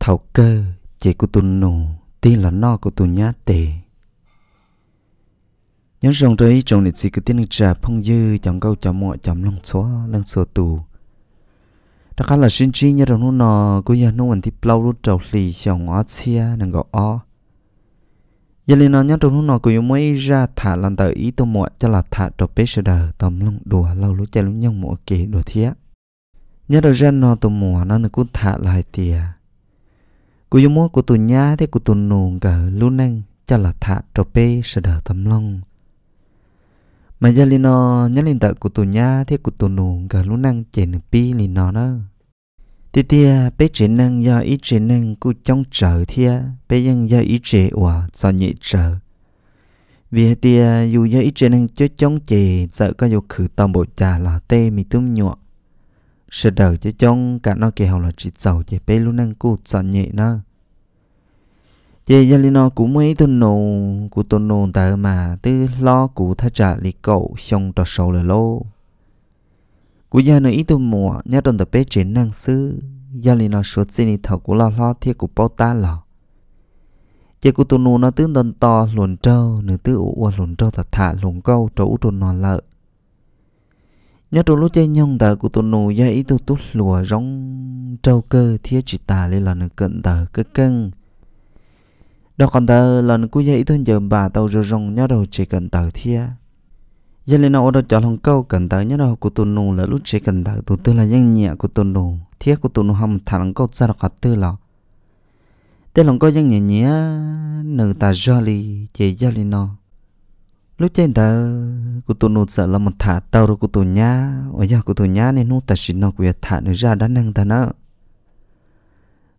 thầu cơ chỉ của tụi nụ tí là no của tụi nhá tệ những dòng tới trong lịch sử cái tiếng trà phong dư chẳng câu chẳng mọi chẳng lông xóa lông sổ tù đó khá là xin chi nhớ đồng nó của nhà nông anh thì lâu rút trầu lì chẳng ngó xia nàng gọi o giờ lên nó nhớ đồng nó của mới ra thả lần tờ ý tôi mọi cho là thả trầu bế sơ đờ tầm lông đùa lâu lúc chạy lúc nhau mọi kỳ đùa thiếc nhớ đầu ra nó tôi mùa nó nó cũng thả lại tiền cú yêu mua của tụ nhá thế của tụ nùng cả luôn năng cho là thả trò bê sợ đỡ tầm lòng mà gia liền nó nhớ lên tợ của tụ nhá thế của tụ nùng cả luôn năng chạy nửa pi liền nó đó thì tia bé chuyện năng do ý chuyện năng cú trong trở thia bé dân do ý chuyện hòa sợ nhị trở vì tia dù do ý chuyện năng chớ chống chè sợ có dù khử tòng bộ trà là tê mì tôm nhọ sợ đời cho chong cả nó kia hầu là chỉ giàu chỉ bé luôn năng cụt sợ nhẹ nó chị gia linh nó cũng mấy tuần nô của tuần nô ta mà tư lo cụ tha trả lì cậu xong trò sâu là lô của gia nó ít tuần mùa nhất tuần tập bé chiến năng sư gia linh nó số xin đi thầu của lo lo thiệt của bao ta lò chị của tuần nô nó tướng tuần to luồn trâu nửa tư ủ luồn trâu thật thả luồn câu trâu tuần nó lợi nhớ trâu lúc chơi nhông tờ của tôi nụ dây ý tôi tốt lùa rong trâu cơ thiết chỉ tà lên là nửa cận tờ cơ cân đó còn tờ lần của dây ý tôi giờ bà tàu rồi rong nhớ đầu chỉ cận tờ thiết giờ lên nào đó chọn lòng câu cận tờ nhớ đầu của tôi nụ là lúc chỉ cận tờ tôi tư là nhanh nhẹ của tôi nụ thiết của tôi nụ hầm thằng câu ra đọc tư là thế lòng câu nhanh nhẹ nhẹ nửa tà jolly chỉ jolly nó lúc trên đó cụ tôi nụ sợ là một thả tàu rồi cụ tôi nhá ở nhà cụ tôi nhá nên nụ ta xin nó quyệt thả nó ra đã nâng ta nữa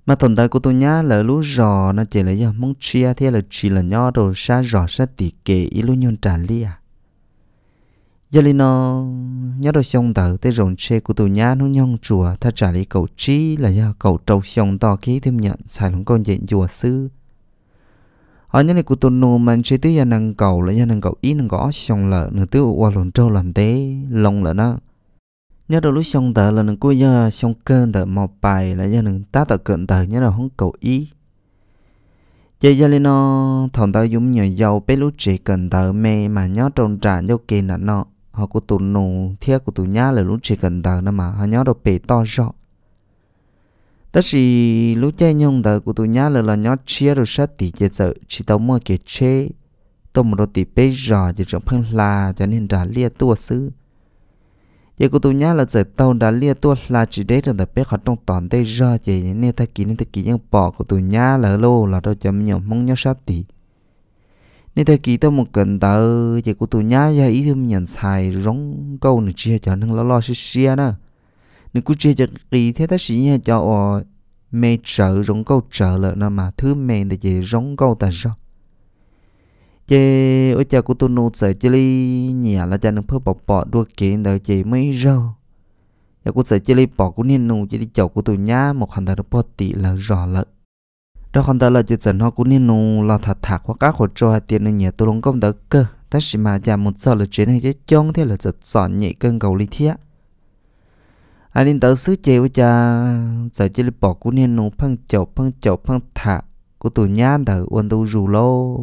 mà tồn tại của tôi nhá là lú rò nó chỉ là do mong chia thế là chỉ là nho đồ xa rò xa tỉ kệ ý lú nhon trả li à giờ li nó nhớ đồ xong tờ tới rồng xe của tôi nhá nó nhon chùa tha trả li cầu chi là do cầu trâu xong to khí thêm nhận xài lòng con diện chùa sư ở những này của tôi nô mình chế tới nhà năng cầu là nhà năng cầu ý năng có xong là nửa tiêu qua lồn trâu lần tế lông là nó nhớ đầu lúc xong tờ là nửa cuối giờ xong cơn tờ mò bài là nhà năng tá tờ cận tờ nhớ đầu không cầu ý chế giờ lên nó thằng tao dùng nhờ dầu bé lúc chỉ cần tờ mê mà nhớ trôn trả nhau kia là nó họ của tôi nô thiết của tôi nhá là lúc chỉ cần tờ nó mà họ nhớ đầu bể to rõ đó là lúc chơi nhung đời của tụi nhá là là nhó chia rồi sát tỷ chế sợ chỉ tao mua cái chế tao một đôi tỷ bây giờ chỉ trong phân là cho nên đã lia tua sư giờ của tụi nhá là giờ tao đã lia tua là chỉ đấy rồi bé họ trong toàn đây giờ chỉ nên ta kỹ nên ta kỹ nhưng bỏ của tụi nhá là lô là đâu cho nhiều mong nhó sát tỷ nên ta kỹ tao một cần tờ giờ của tụi nhá giờ ý thương nhận sai rong câu nữa chia cho nên lo lo xia xia nữa nếu cứ chơi chơi kỳ thế ta sĩ nhà cho ở ờ, mê trợ rong câu trợ lợ nó mà thứ mê là gì rong câu ta sao chơi ôi cha của tôi nô sợ chê li nhà là cha nó phơ bọc bọ đua kỹ đời chị mấy rau nhà của sợ chê li bọ của nên nô chơi đi chậu của tôi nhá một hàng ta nó bọt tị là rõ lợi đó hàng ta là chơi dần họ của nên nô là thật thạc hoặc các hồ cho tiền nên nhà tôi lông công đỡ cơ ta chỉ mà cha một sợ là chuyện này chứ chong thế là giật sọn nhị cơn cầu ly thiết anh nên tới xứ chế với cha giờ chỉ là bỏ cú nên phăng chậu phăng chậu phăng thả cú tụ nhá thở uốn tụ rù lô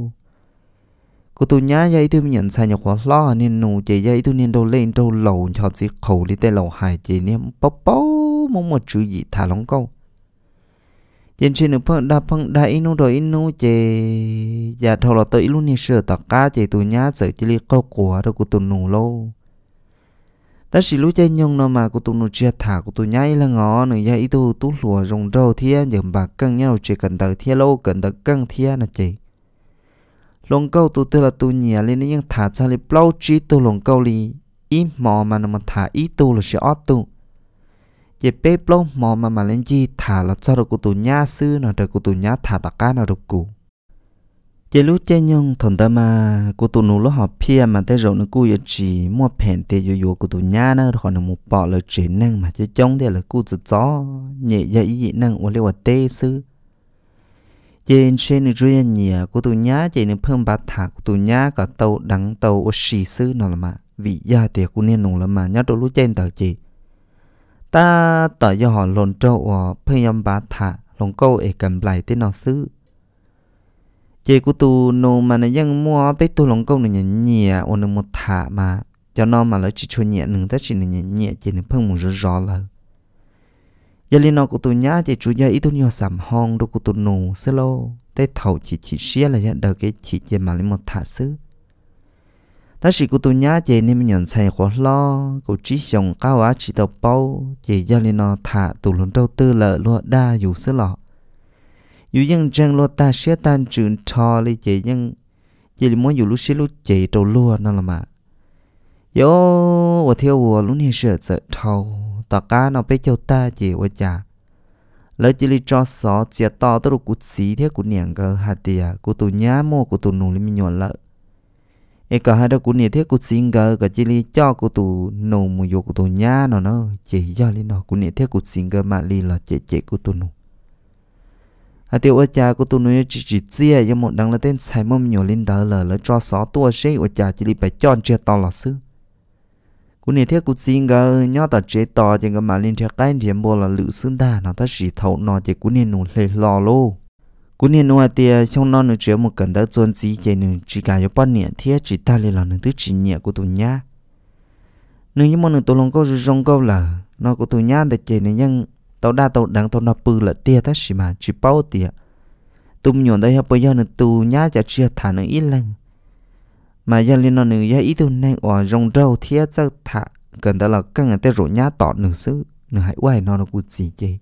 cú tụ nhá dây tôi nhận sai nhọc khó lo nên nụ chế dây tôi nên đâu lên đâu lầu chọn gì khẩu đi tê lầu hải chế nên bốc bốc mong một chữ gì thả lóng câu trên trên được phăng đa phăng đa inu rồi inu chế giờ dạ thầu là tới luôn nên sửa tạc cá chế tụ nhá giờ chỉ là câu của đâu cú tụ nụ lô ta chỉ lúc chơi nhung nó mà cô tụi nó chia thả cô tụi nhảy là ngó nữa ya ít tu tụi lùa rồng râu thiên giờ bà căng nhau chơi cần tới thiên lâu cần tới căng thiên là chị lồng câu tụi tôi là tụi nhẹ lên những thả ra lên bao chi tụi lồng câu li ít mò mà nó mà thả ít tu là sẽ ót tu chỉ bếp lông mò mà mà lên chi thả là cho được cô tụi nhá sư nó được cô tụi nhá thả đặc cá nó được cụ chế lúc chế nhung thằng ta mà cô tụ nô lúc học pia mà thấy rồi nó cô giờ chỉ mua phèn tiền yo yo cô tụ nhá nó họ nó mua bỏ lời chỉ năng mà chứ chống thì là cô tự gió nhẹ dạ ý dị năng và liệu tê sư trên trên nó rơi nhỉ cô tụ nhá chỉ nó phơm bát thả cô tụ nhá cả tàu đắng tàu ô xì sư nó là mà vì gia tiệc cô nên nô là mà nhớ đôi lúc trên tờ chỉ ta tờ do họ lồn trâu và ờ, phơm bát thả lồng câu ấy cầm lại tên nó sư chỉ của tu nô mà nó vẫn mua bé tu lòng công này nhẹ nhẹ ôn được một thả mà cho nó mà lấy chỉ cho nhẹ nừng tất chỉ này nhẹ nhẹ chỉ nó phân một rõ rõ là giờ liên nó của tu nhá chỉ chủ gia ít tu nhiều sầm hong đồ của tu nô xí lô tê thầu chỉ chỉ xía là nhận được cái chỉ chỉ mà lấy một thả xứ ta chỉ của tu nhá chỉ nên mình nhận sai khó lo của chỉ chồng cao á chỉ tàu bao chỉ giờ liên nó thả tu luôn đầu tư lỡ lụa đa dù xí lọ dù dân chân lo ta sẽ tan trường thò li chị dân chị muốn dù lúc xí lúc chị trâu lúa nó là mà yo và theo vua lúc này sửa sợ thâu tà cá nó bé châu ta chị và chả lỡ chỉ li cho sọ chia to tới lúc cút xí thế cút niệm cơ hạt tiề cút tụ nhá mua cút tụ nụ li mi nhọn lỡ ấy cả hai đó cút niệm thế cút xí cơ cả chỉ li cho cút tụ nụ mua vô cút tụ nhá nó nó chỉ do li nó cút niệm thế cút xí cơ mà li là chị chị cút tụ nụ à tiêu ở cha của tôi nói chỉ chỉ chia cho một đằng là tên sai mâm nhiều lên đỡ lờ lỡ cho xó tua xế ở cha chỉ đi phải chọn chia to là sư cú này thiết cú xin gờ nhớ tờ chế to chỉ có mà lên thiết cái thì bộ là lữ xương ta nó ta chỉ thấu nó chỉ cú này nụ lề lò lô cú này nụ tia trong non nụ chế một cần đỡ chuẩn chỉ chỉ nụ chỉ cả cho bọn nhẹ thiết chỉ ta lên là nụ thứ chỉ nhẹ của tôi nhá nụ như một nụ tôi lòng có rong câu là nó của tôi nhá để chế này nhưng tàu đa tàu đang tàu nạp là tia ta xí mà chỉ bao tia tụm nhổn đây hấp giờ nữa tụ nhá cho chia thả nữa ít lần mà giờ liên nó nữa giờ ít tụ này ở rong râu thiết chắc thả gần đó là căng ở tê rổ nhá tỏ nữa xứ nữa hãy quay nó nó cũng gì chơi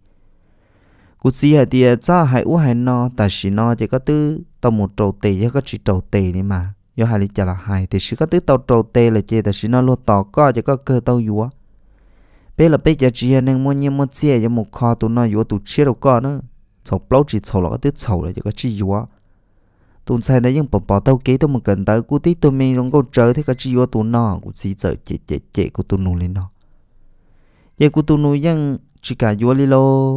cũng gì hãy tia cho hãy u hãy nó ta xí nó chỉ có tư tàu một trầu tề giờ có chỉ trầu tề đi mà do hai lý chả là hai thì chỉ có tư tàu trầu tề là chơi ta xí nó luôn tỏ có chỉ có cơ tàu vua bây là bây giờ chỉ là nên mua nhiều mua chia giờ một kho tụi nó yếu tụi chia đâu có nữa sầu bao chỉ sau là cái thứ sầu là chỉ có chi yếu tụi sai đấy nhưng bỏ bỏ tao kế tao một cần tới cú tí tụi mình không có chơi thế cái chi yếu tụi nó cũng chỉ sợ chết chết chết của tụi nó lên nó giờ của tụi nó nhưng chỉ cả yếu đi lo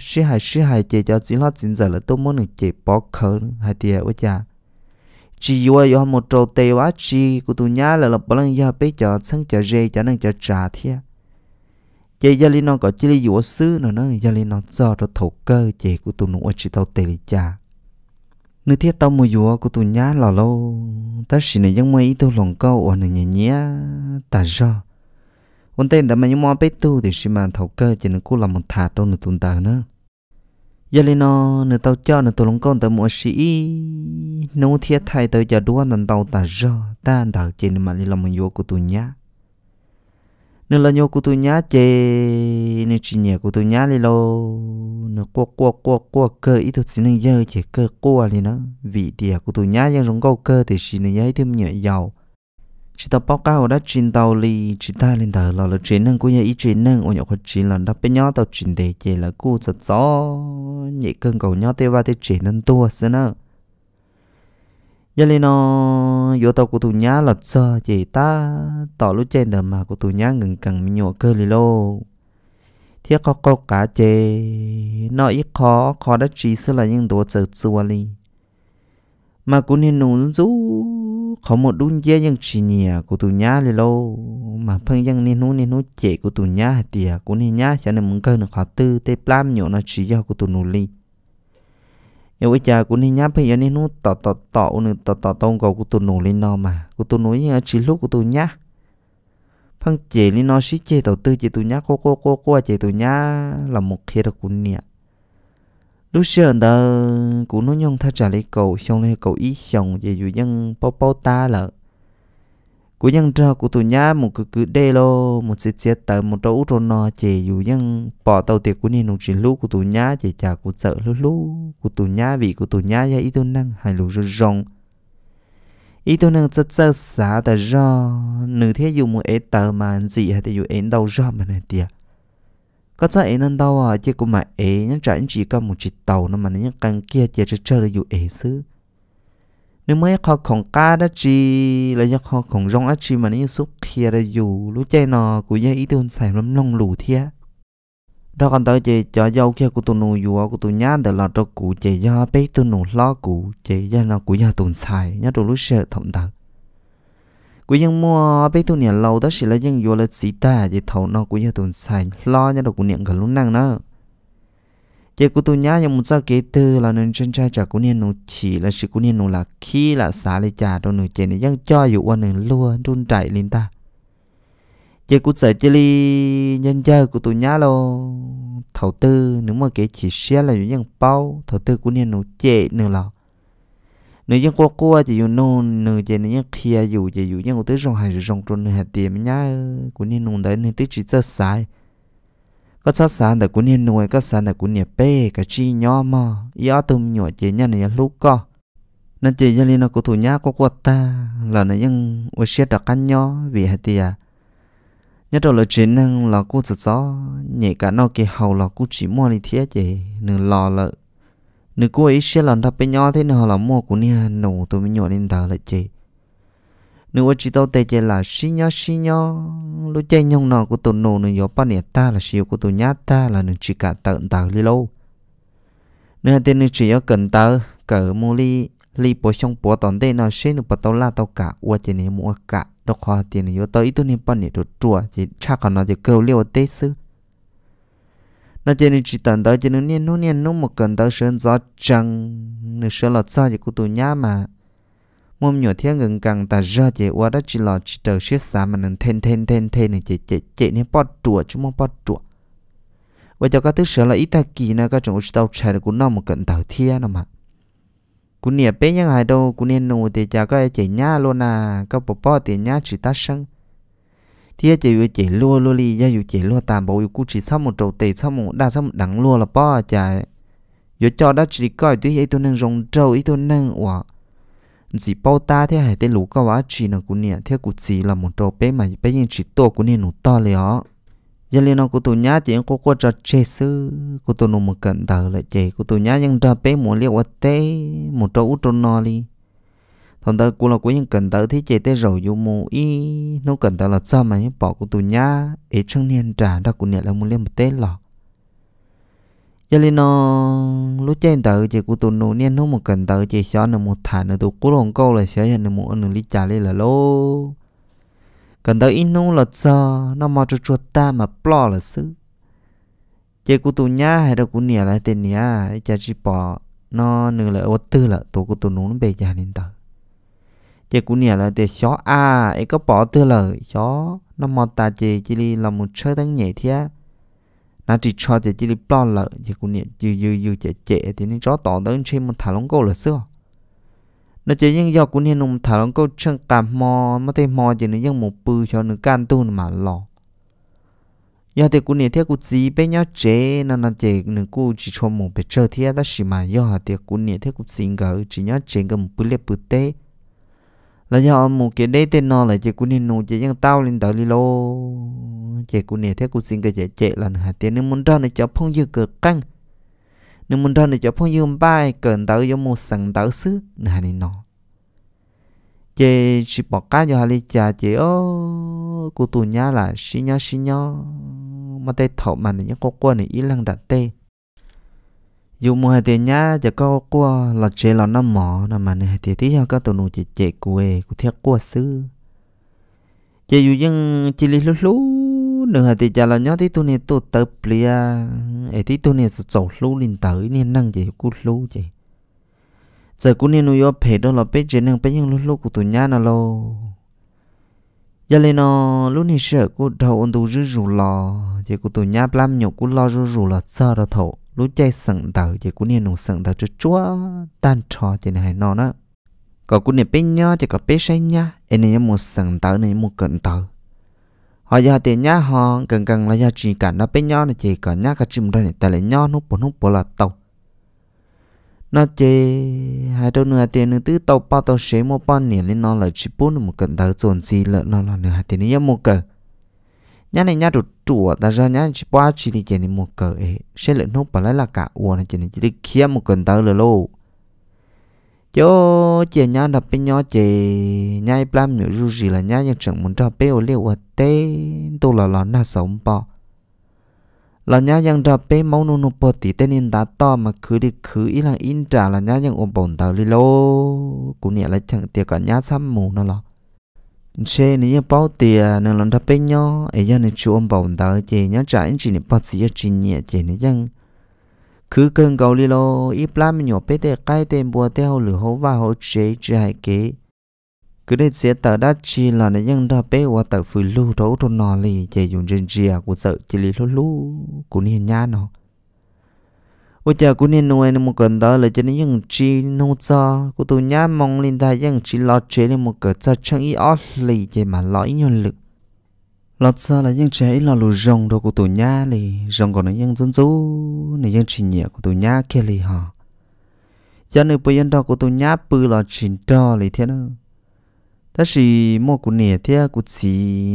sĩ hài sĩ hài chết cho chính là chính giờ là tụi muốn được chết bỏ khờ hay tiệt với cha chỉ yếu yếu một trâu tê quá chi của tụi nhá là là bao giờ bây giờ sáng giờ rê cho nên giờ trả thiệt chị gia linh có chỉ lý dụ xứ nó nó gia linh nó do đó thổ cơ chị của tụi nó chỉ tao tề lý cha nữ thiết tao mua dùa của tụi nhá lò lâu ta chỉ này giống ý tao lòng câu ở này nhẹ nhẹ ta do vấn đề đã mà những món bé tu thì xí mà thổ cơ chị nó cũng là một thà trong nữa tụi tao nữa gia linh nó nửa tàu cho nửa tàu lòng con tàu mua sĩ nấu thiết thay tàu cho đua nửa tàu ta do ta đào trên mà lên lòng một vô của tụi nhá nên là nhiều cụ tôi nhá chê nên chỉ nhẹ cụ tôi nhá đi lo nó qua qua qua qua cơ ít thôi xin nên nhớ chỉ cơ qua đi nó vị thì cụ tôi nhá nhưng giống câu cơ thì xin nên giấy thêm nhẹ giàu chỉ ta báo cáo đã chuyển tàu li chỉ ta lên tàu là là chuyển năng của nhà ý chuyển năng ở nhà khoa chuyển là đã bên nhau tàu chuyển để chỉ là cô giật gió nhẹ cơn cầu nhau tê và tê chuyển năng tua xin nữa giờ lên nó vô tàu của tụi nhá là sợ chị ta tỏ lúc trên đời mà của tụi nhá ngừng cần mình nhổ cơ lì lô thiết có câu cá chê nó ít khó khó đã trí sư là những đồ sợ xua li mà cũng nên nụ rú khó một đun dê những chỉ nhẹ của tụi nhá lì lô mà phân dân nên hú nên hú chê của tụi nhá thì cũng nên nhá cho nên muốn cơ nó khó tư tê plam nhổ nó chỉ do của tụi nụ li yêu ấy cha cũng nên nháp bây giờ nên nó tỏ tỏ tỏ nữa tỏ tỏ tông cầu của tôi nổ lên nó mà của tôi nói như chỉ lúc của tôi nhá phăng chế lên nó xí chế đầu tư chế tôi nhá cô cô cô cô chế tôi nhá là một khi đó cũng nè lúc xưa đó cũng nói nhung thay trả lấy cầu xong lấy cầu ý xong chế dù dân bao bao ta là cú nhân trò của tụ nhá một cứ cứ đê lô một sẽ sẽ tới một chỗ rồi nó chè dù nhân bỏ tàu tiệc của nên nụ chỉ lú của tụ nhá chỉ chả của sợ lú lú của tụ nhá vì của tụ nhá ya ít năng hay lú rồi rong ít năng rất rất xả tại do nữ thế dù một ấy tờ mà gì hay thì dù ấy đâu do mà này tiệt có chắc ấy nên đâu à chứ cũng mà ấy nhá trả chỉ có một chiếc tàu nó mà nó nhá càng kia chè chơi chơi là dù ấy xứ nếu mới khó khổng ca đã chi là do khó khổng rong á chi mà nếu xúc kia ra dù lúc chơi nó của gia ý tôi xài lắm long lù thia đó còn tới chị cho dâu kia của tôi nụ dù của tôi nhá để là cho cụ chị do bé tôi nụ lo cụ chị do nó của gia tồn xài nhá đồ lúc sợ thông thật của dân mua bé tôi nè lâu đó chỉ là dân dù là sĩ ta chị thầu nó của gia tồn xài lo nhá đồ của niệm gần lúc năng nữa chế của tôi nhá nhưng một sao kế từ là nên chân trai chả của nên nó chỉ là sự của nên nó là khi là xả lấy trả đâu nửa chế này dân cho dù qua nửa lúa run chạy lên ta chế của sợ chế ly nhân chơi của tôi nhá lo thầu tư nếu mà kế chỉ xe là những dân bao thầu tư của nên nó chế nữa là nửa dân qua qua chỉ dùng nôn nửa chế này dân kia dù chỉ dùng dân của tới rong hải rong trôn nửa hạt tiền nhá của nên nó đấy nửa tới chỉ chơi sai để để nuôi pe chi nhỏ này lúc co, nên ก็ซาสานแต่กูเนี่ยหน่วยก็สานแต่กูเนี่ยเป้ก็ชี้ย่อมอย่อตุ้มหน่วยเจียนเนี่ยลูกก็นั่นเจียนเลยนะกูถูกยากก็กวดตาแล้วนะยังอุเชียดกันย่อวิหติยา nhất đầu là à. chuyện năng là cô tự do nhẹ cả nó kia hầu là cô chỉ mua đi thiết gì nửa lò là nửa cô ấy sẽ lần ra bên nhau thế nào là mua của nha nổ tôi mới nhỏ nên thở lại chị nếu chỉ tao tê chỉ là xin nhau xin nhau lúc chơi nhông nọ của tụi nô nó gió bao nhiêu ta là xíu của tụi nhá ta là nên chỉ cả tận tao li lâu nếu tên nên chỉ yếu cần tao cỡ mua li li bố xong bố tòn tê nó xí nó bắt tao la tao cả qua chơi này mua cả đó khoa tiền này yếu tao ít tụi nên bao nhiêu đồ chua chỉ chắc còn nó chỉ cầu liệu tế sư nó chơi nên chỉ tận tao chỉ nó niên nó niên nó một cần tao sơn gió trăng nó sơn lọt sao chỉ của tụi nhá mà mồm nhỏ thiên ngừng càng ta ra chế qua đó chỉ lo chỉ đầu xuyết xa mà nên thêm thêm thêm thêm này chế chế chế nên bắt chuột chứ mong bắt chuột và cho các thứ sợ là ít ta kỳ nè các chúng tao chạy được cũng nằm một cận thở thiên nằm mà cú nè bé nhang hai đâu cú nên nô thì cha các chế nhá luôn à các bố bố thì nhá chỉ ta sang thì chế vừa chế lúa lúa li ra vừa chế lúa tạm bảo yêu cú chỉ xong một trầu tề xong một đa xong một đắng lúa là bó chạy vừa cho đó chỉ coi tuy ấy tôi nâng rồng trâu ấy tôi nâng quả chỉ bao ta thế hệ tên lũ cao quá chỉ là cũng nè theo cụ chỉ là một trò bé mà bé nhưng chỉ to cũng nè nụ to liền ó giờ liền nó cụ tụ nhá chỉ có có trò chơi sư cụ tụ nó một cận đầu lại chơi, cụ tụ nhá nhưng trò bé muốn liệu quát té một trò út trò no li thằng ta cụ là của những cận đầu thì chơi té rồi dù mù y nó cận đầu là sao mà những bỏ cụ tụ nhá ấy chẳng nên trả đó cũng nè là muốn lên một té lọ giờ lên nó lúc trên tờ chỉ của tụi nó nên không một cần tờ chỉ xóa nó một thả nó tụi cố lòng câu là sẽ hiện nó một nó lý trả lên là lô cần tờ ít nó là giờ nó mà cho chuột ta mà plo là sự chỉ của tụi nhá hay đâu của nè lại tên nè chả chỉ bỏ nó nửa là ô tư là tụi của tụi nó nó bề chả nên tờ chỉ của nè là để xóa a ấy có bỏ tư lời xóa nó mà ta chỉ chỉ là một chơi tăng nhẹ thế na chỉ cho chỉ chỉ đi bao lợ thì cũng niệm dư dư dư chè chè thì nên chó tỏ tới trên một thả lông câu là xưa nó chỉ nhưng do cũng nên nung thả lông câu chân cảm mò mà thấy mò thì nó nhưng một bự cho nó can tu mà lò giờ thì cũng niệm theo cũng gì bên nhau trẻ, nên là chế nó cũng chỉ cho một bề chơi thì ta xí mà giờ thì cũng niệm theo cũng xin gỡ chỉ nhau trẻ gần một bự lệ bự tê là do một cái đấy tên nó là chị cũng nên nụ chị dân tao lên đi lô chị cũng nè thế cũng xin cái chị chị là hạt tiền nên muốn ra này cho phong dư cực căng nên muốn ra này cho phong dư bay cần tới giống một sẵn tới xứ này này nọ chị chỉ bỏ cá cho hai ly trà chị ô cô tù nhá là xin nhá xin nhá mà tay thọ mà này nhá có quân này ít lăng đặt tê dù mùa hè tiền nhá chỉ có cua là chế là nó mỏ là mà này thì tí cho các tụi nó chỉ chế quê của thiết cua sư chế dù dân chỉ lý lú, lúc nữa thì chả là nhớ tí tụi này tụi tập lia ấy tí tụi này sầu lúc lên tới nên năng chỉ cú lúc chỉ giờ cú nên nuôi phê đó là bé chế năng bé những lú lú của tụi nhá nào? lo giờ lên nó lúc này sợ cú đầu ôn tu rú rú lò chỉ của tụi nhá làm nhục cú lo rú rú là sợ đó thổ lúc chơi sẵn tàu chỉ cũng nên nông sẵn tàu cho chúa tan trò chỉ này nó nữa có cũng nên bên nhau chỉ có bên say nhá em này một sẵn tàu này một cận tàu họ giờ tiền nhá họ gần gần là giờ chỉ cần nó bên nhau này chỉ có nhá cả chim đó này tại lại nhau nó bốn nó bốn là tàu nó chỉ hai đôi nửa tiền nửa tứ tàu bao tàu xế một bao nỉ lên nó là chỉ bốn một cận tàu dồn gì lợn nó là nửa tiền này một cận nhá này nhá được chùa ta ra nhá chỉ qua chỉ đi chơi một cờ ấy sẽ lượn nốt bảo lấy là cả uo này chơi chỉ đi kia một cần tao là lô cho chơi nhá đập bên nhau chơi nhá plam nhiều ru gì là nhá nhưng chẳng muốn cho bê ô liu ở tê tôi là lo na sống bỏ là nhá nhưng cho bé máu nô nô bò tí tên in đã to mà cứ đi cứ ý là in trả là nhá nhưng ôm bồn tao li lô cũng nhẹ là chẳng tiếc cả nhá xăm mù nó lo chế nếu nhớ bảo tiền nên lần đầu bên nhau ấy giờ nên chú ông bảo đỡ chị nhớ trả anh chị nên bắt sĩ chị nhẹ chị này rằng cứ cần cầu đi lo ít làm mình nhỏ bé để cái tên bùa theo lửa hố và hố chế chỉ hai kế cứ để sẽ tờ đã chi là nên rằng đã bé qua tờ phù lưu thấu thôn nò lì chị dùng chân chia của sợ chỉ lì lú lú của nên nhá nó 我家过年弄的么个到了，今天用吃弄早，我都伢忙哩，他用吃老吃的么个早趁一二里的嘛老一样了。老早了用吃一老路上都我都伢哩，上个人用珍珠，你用吃热我都伢开哩哈。家你不用到我都伢不老吃到哩天呢。但是莫过年天，我吃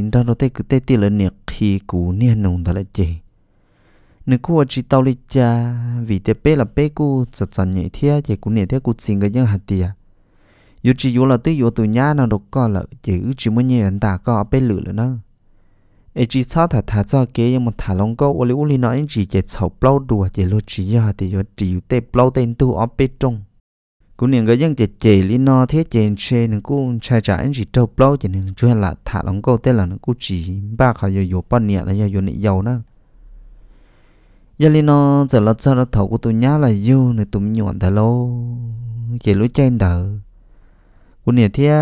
到到得个得得了热气，过年弄到了这。nếu cô chỉ tao lịch cha vì thế bé là bé cô sẽ chọn nhẹ thế để cô nhẹ thế cô xin cái những hạt tiền yêu à. chỉ yêu là tới yêu tụi nhà nào được coi là chỉ ước chỉ muốn nhẹ anh ta có bé lử nữa nữa ai chỉ sao thà thà cho kế nhưng mà thà lòng có ô liu li nói anh chỉ chỉ sầu bao đùa chỉ lo chỉ yêu thì yêu chỉ yêu tê bao tên tu ở bên trong cô niệm cái dân chỉ chỉ li nó thế chỉ chơi nên cô trai trả anh chỉ trâu bao chỉ nên chuyện là thà long có tên là nó cú chỉ ba khỏi yêu yêu bao nhiêu là yêu yêu nị giàu nữa giờ lên nó giờ là sao nó thầu của tôi nhá là yêu này tụi nhọn thà lô kể lối chen đỡ của nhà thia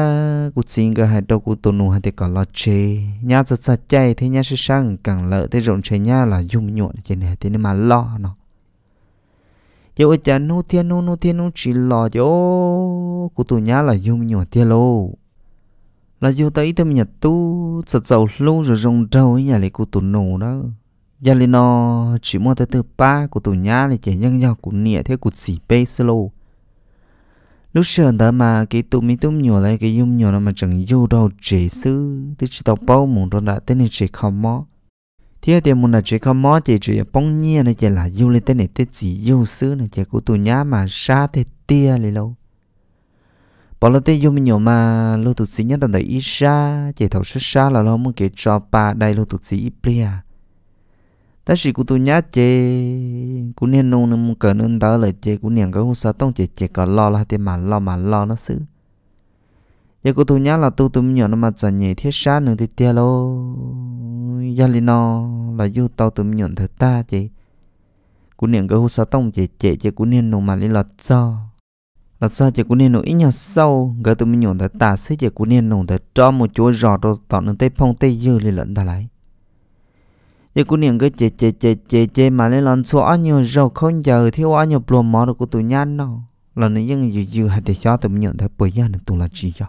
của xin cái hai đầu của tôi nụ hai tay còn lo chê nhá giờ sao chạy thế nhá sẽ sang càng lợ thế rộng chê nhá là dùng nhọn chỉ này thế nên mà lo nó chứ ôi cha nô thiên nô nô thiên nô chỉ lo chứ của tôi nhá là dùng nhọn thiên lô là vô tới thêm nhật tu sạch dầu lâu rồi rong ấy nhà lại của tôi nổ đó giờ lên nó chỉ mua tới từ ba của tổ nhà thì chỉ nhân nhau của nhẹ theo cụt xỉ bê solo lúc sườn đó mà cái tụ mi tụm nhiều lại cái yum nhiều nó mà chẳng yêu đâu chỉ sư thì chỉ tao bao muốn rồi đã tên này chỉ không mó thế thì muốn là chỉ không mó chỉ chỉ bông nhiên này chỉ là yêu lên tên này tên chỉ yêu sư này chỉ của tụ nhà mà xa thế tia lại lâu bỏ lỡ tên yum nhiều mà lô tụ sĩ nhất là đời ít xa chỉ thấu xa xa là lo muốn cái cho ba đây lô tụ sĩ plea ta chỉ cụ tu nhá chê cụ niên nông nông cờ nương đó lời chê cụ niên cái hút sa tông chê chê có lo là thì mà lo mà lo nó xứ giờ cụ tu nhá là tu tu nhỏ nó mà giờ nhảy thiết sát nương thì tia lo, gia li nó là du tao tu nhỏ thật ta chê cụ niên cái hút sa tông chê chê chê cụ niên nung mà lý lọt cho lọt cho chê cụ niên nung ít nhỏ sâu gỡ tu nhỏ thật ta xứ chê cụ niên nông thật cho một chỗ rò rồi tao nương tây phong tay dư li lận ta lại giờ cô niệm cái chê chê chê chê chê mà lên lần số anh nhiều rồi không giờ thì anh nhiều plum mỏ được của tụi nhăn nào là này nhưng dự dự hạt để cho tụi mình nhận thấy bởi gia được tụi là chỉ cho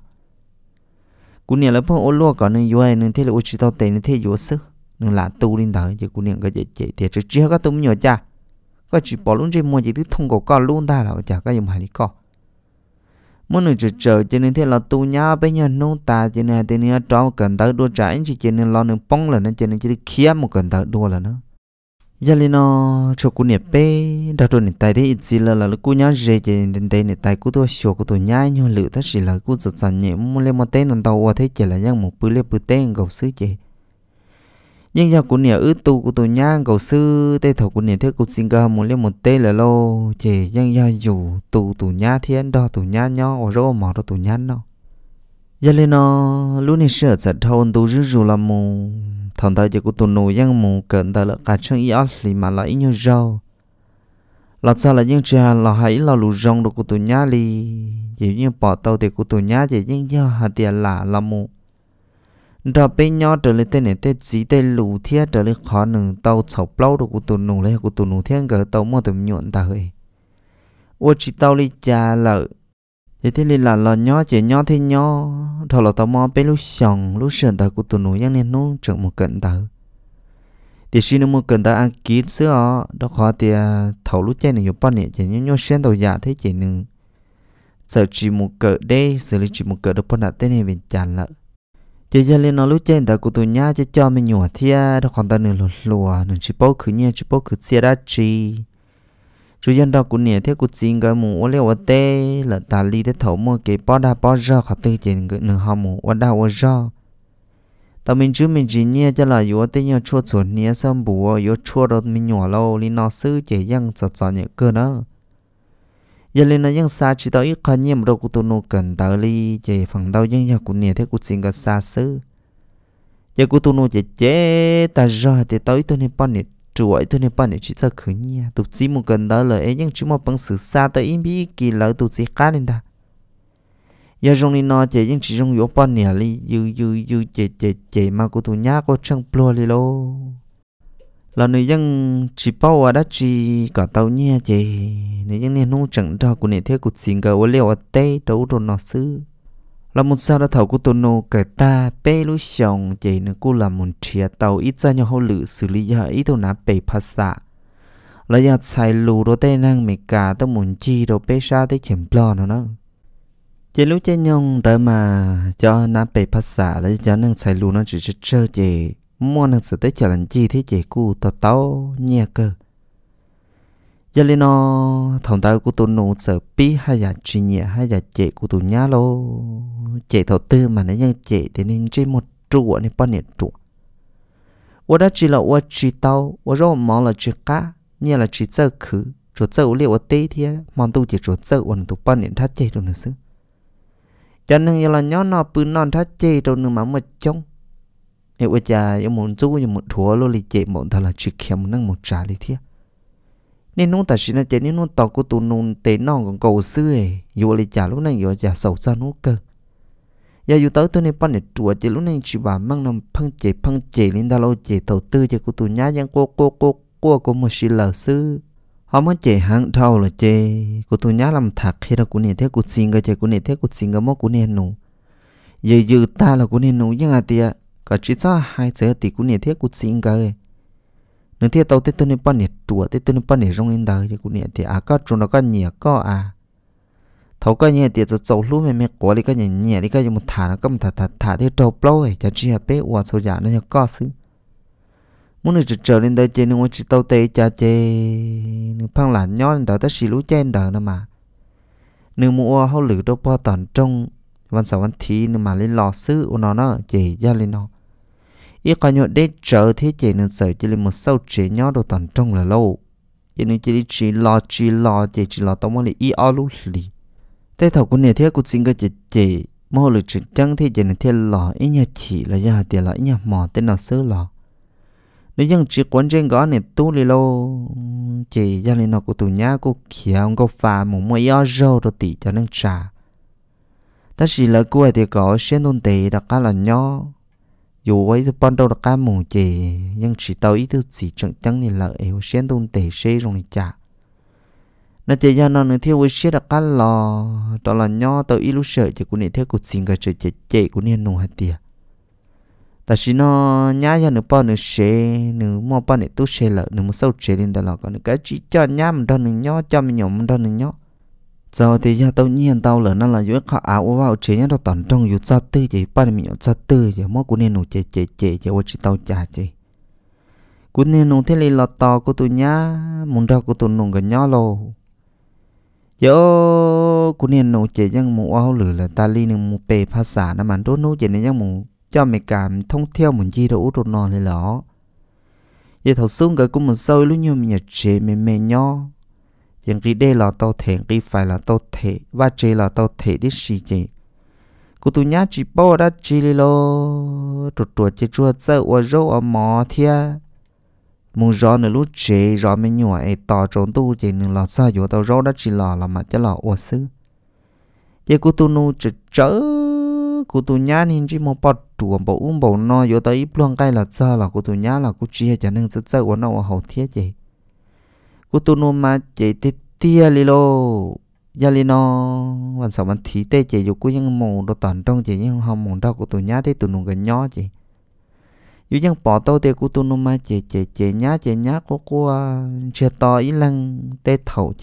cô niệm là phong ô lúa còn nên vui nên thế là ô chỉ tao tiền nên thế vô sức nên là tu lên đời giờ cô niệm cái chê chê thì chỉ chỉ có tụi mình nhận cha có chỉ bỏ luôn trên mua chỉ thứ thông cổ co luôn ta là chả có dùng hài lý co muốn nữa chờ chơi cho nên thế là tu nhá bây giờ nô ta cho nên thế nên trao cần tới đua trả chỉ cho nên lo nên bông là nên cho nên chỉ kia một cần tới đua là nó giờ lên nó cho cô nẹp bê đặt rồi nền tài đấy chỉ gì là là cô nhá dễ cho nên đây nẹp tay cô tôi sửa cô tôi nhá nhau lựa tất chỉ là cô giật giật nhẹ muốn lên một tên lần đầu qua thế chỉ là những một bữa lên bữa tên gặp sứ chị nhưng giờ cũng nhớ ước tu của tù nha cầu sư tê thổ của nhớ thức của sinh cơ muốn lên một tê là lô chỉ nhưng giờ dù tu tù nha thiên đo tù nha nhó ở rô mỏ đó tù nha nó giờ lên nó lúc này sửa sạch thôn tù rú rú là mù thằng ta chỉ của tù nụ nhưng mù cận ta là cả chân ý thì mà lại nhiều rau lọt sao là những trà là hãy là lù rong được của tù nha lì chỉ như bỏ tàu thì của tù nha chỉ nhưng giờ hạt tiền là là mù đó bên nhau trở lên tên này tên chỉ tên lũ thiên trở lên khó nừng tao chọc lâu đồ của tụi nụ lấy của tụi nụ thiên gỡ tàu mua tụi nhuận ta hơi ô chỉ tao đi trả lợ thế thế là là nhỏ chỉ nhỏ thế nhỏ thọ là tao mò bên lúc sòng lúc sườn ta của tụi nụ yang nên nó trở một cận ta thì xin nó một cận ta ăn à, ký xưa đó khó thì à, thầu lúc chơi này nhiều bao nhiêu chỉ nhau nhau xuyên tao giả thế chỉ nừng sợ chỉ một cỡ đây xử lý chỉ một cỡ đó bao nhiêu tên này bên chán lợi chỉ giờ lên nó lúc trên đã cụ tụi nhá chỉ cho mình nhổ thia đó còn ta nửa lột lùa nửa chỉ bốc khử nhẹ chỉ bốc khử xia ra chi chú dân đó cụ nhẹ thế cụ xin cái mù ô liu ô tê là ta li thế thấu mua cái bó đa bó rơ khỏi tư trên cái nửa hòm mù ô đa ô rơ tao mình chú mình chỉ nhẹ cho là yếu tê nhau chua chua nhẹ xong bù yếu chua đó mình nhổ lâu li nó sư chỉ dân sợ sợ nhẹ cơ đó giờ lên là dân xa chỉ tao ít khó nhiệm đâu của tôi nô cần tao đi về phần đầu những nhà của nhà thế của xin cả xa xứ giờ của tôi nô chế chế ta ra thì tới ít tôi nên bán nè chủ ấy tôi nên bán nè chỉ cho khứ nhà tụt chỉ muốn cần tới lời ấy những chỉ mà bằng sự xa tới ít biết kỳ lỡ tụt chỉ cá lên ta giờ trong này nó chế những chỉ dùng yếu bán nè li dư dư dư chế chế chế mà của tôi nhá có trăng plo li lô là người dân chỉ bao à đã chỉ cả tàu nhẹ chị người dân nên nung chẳng ra của nữ thế của xin gạo liều ở tây đâu rồi nó xứ là một sao đã thầu của tôi nô kể ta bê lũ chồng chị nữ cô là một chia à tàu ít ra nhau hậu lự xử lý giờ ít đâu nà bể phát xạ là giờ dạ xài lù đồ tây năng mày cả tao muốn chi đồ bê sa tới chìm lo nó nó chị lũ chơi nhông tới mà cho nà bể phát xạ là cho năng xài lù nó chỉ chơi chơi chị mua được sử tế trở thành chi thế chỉ cụ tao tao nhẹ cơ giờ lên nó thằng tao của tôi nụ sợ pi hay là chỉ nhẹ hay là chị của tôi nhá lô chị thầu tư mà nó nhân chị thì nên chơi một trụ nên trụ. nhiêu trụ 我的只了我知道，我让忙了去干，你了去走去，做走了我第一天忙都去做走，我能都半年他接着呢是。cho chỉ là mò là là khứ, nhớ nó bự non thắt chê đâu nữa mà một chống e wa cha yo mon zu yo thua luôn lo li che mon là chịu chi khem nang mon trả li thia nên nung ta xin chế nên nung tàu của tụ nung tế nong còn cầu xưa ấy vô lấy trả lúc này vô trả sầu xa nung cơ giờ dù tới tôi nên bắt để chùa chế lúc này chỉ bà mang nằm phăng chế phăng chế lên ta lâu chế đầu tư chế của tụ nhá giang cô cô cô cô của một xí lờ sư họ mới chế hàng thâu là chế của tụ nhá làm thạc khi đó của nè thế của xin cái chế của nè thế của xin cái mốt của nè nụ giờ giờ ta là của nè nụ nhưng à tiệt ก็ชีซ่าหายเสียติกูเนี่ยเทียกูสิงกันเลยนึกเทียเตาเตตุนี่ปั้นเนี่ยตัวเตตุนี่ปั้นเนี่ยรงอินเดอร์กูเนี่ยเทียอาก็จุนก็เหนียก็อาเขาก็เนี่ยเตียจะโจลู้ไม่ไม่กลัวลิก็เนี่ยเนี่ยลิก็ยังมุถานก็มุถาถาถาที่โจปล่อยจะเจียเป้อวดสุญญาเนี่ยก็ซื้อ muốn được trở lên đời chơi nhưng mà chỉ tàu tê cha chê nhưng phăng là nhon lên đời ta xì lú chen đời nữa mà nhưng mua hao lử đâu po tòn trong văn sáu văn thí nhưng mà lên lò sư ô nó nó chê ra lên nó ý có nhớ để trở thế chế nên sợ chỉ là một sâu chế nhỏ đồ toàn trong là lâu chỉ nên chỉ chỉ lo chỉ lo chỉ chỉ lo tao muốn là ý ao lúc lì thế thầu cũng nè thế cũng xin cái chế chế mà hồi chuyện chẳng thế chế nên thế lo ý nhà chỉ là nhà tiền là ý nhà mỏ tên là sơ lo nếu dân chỉ quan trên gõ này tu lì lâu chỉ gia đình nó của tụ nhá của kia ông có phà một mươi yao râu đồ tỷ cho nên trà ta chỉ là cô ấy thì có xuyên tôn tỷ đặc cá là nhỏ dù ấy thì ban đầu là cá mù chè nhưng chỉ tàu ý thứ chỉ chẳng chẳng nên là ấy xuyên tôn tể xe rồi này chả nó chỉ ra nó nữa thiếu ấy xe là cái lò đó là nho tàu ý lúc sợ chỉ cũng nên thiếu cụt xin cái chơi chạy chạy cũng nên nổ hạt tiền ta chỉ nó nhá cho nửa bao nửa xe nửa mua bao nửa tu xe lợ nửa một sâu xe lên đó là còn cái chỉ cho nhá mình đó nửa nho cho mình nhổ mình đó nửa nho giờ thì giờ tao nhiên tao là nó là dưới khó áo vào chế nhá tao tận trong dưới sa tư chỉ ba mình nhọ sa tư giờ mỗi cũng nên nụ chế chế chế chế ô chỉ tao chả chế cũng nên nụ thế này là tao của tụi nhá muốn ra của tụi nụ gần nhau lô yo cũng nên nụ chế nhăng mù áo lửa là ta bề nung mù bề ภาษา nó mà đốt nụ chế nên nhăng mù cho mày cảm thông theo mình gì út rồi nọ này lỏ vậy thầu xuống cái cũng mình sâu lúc như mình nhặt chế mày mày nhau chẳng cái đây là tao thể cái phải là tao thể và chế là tao thể đi xì chế cụ tụ nhá chỉ bao ra chỉ lì lô tụt tụt chỉ chua sợ ở râu ở mỏ thia mù gió nữa lúc chế gió mới nhủa ấy tỏ trốn tu chế nữa là sao dù tao râu đã chỉ là là mà chả là ở xứ chế cụ tụ nu chỉ chớ cụ tụ nhá nên chỉ một bọt chuồng bộ uống bộ no dù tao ít luôn cái là sao là cụ tụ nhá là cụ chia cho nên sợ sợ ở nó ở hậu thia vậy. กูตัวนูมาเจเตเตียลิโลยาลินอวันเสาร์วันทีเตเจอยู่กูยังมองตัวตอนตรงเจยังหอมมองดอกกูตัวน้าเตตัวนูกันย้อเจอยู่ยังปอโตเตกูตัวนูมาเจเจเจน้าเจน้ากูกูเชื่อต่ออีลังเตเถาเจ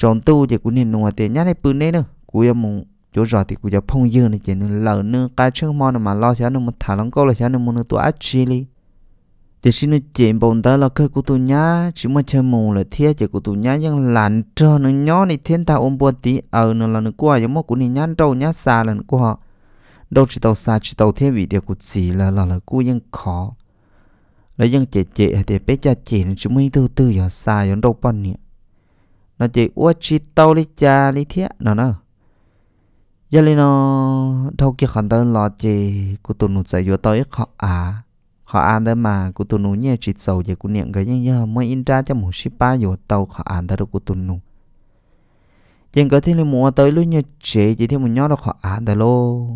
จอนตู้เจกูเนี่ยนัวเตน้าในปืนเนี่ยเนอะกูยังมอง chỗ rồi thì cũng giờ phong dương này chỉ nên lỡ nữa cá chưng mò nó mà lo cho nó một thả lỏng câu là cho nó muốn nó tụ ác chi li thì xin nó chuyện bồn ta là cơ của tụi nhá chỉ mà chơi mù là thế chỉ của tụi nhá nhưng lạnh cho nó nhó này thiên ta ôm bọn tí ở ờ, nó là nó qua giống mà của này nhăn trâu nhá xa là nó qua đâu chỉ tàu xa chỉ tàu thế vị điều của chị là là là của nhưng khó là nhưng chế chế thì bé cha chế nó chúng mình từ từ giờ xa giống đâu bận nhỉ, nó chế qua chỉ tàu lý cha lý thế nó nó giờ lên nó đâu kia khẩn tới là chế của tụi nó sẽ vô tới khó à họ ăn đó mà cụ tụi nó nhẹ chỉ sầu về cụ niệm cái như nhờ mới in ra cho một ship ba rồi tàu họ ăn đó cụ tụi nó chẳng có thêm mua tới lúc nhẹ chế chỉ thêm một nhóc đó họ ăn đó lô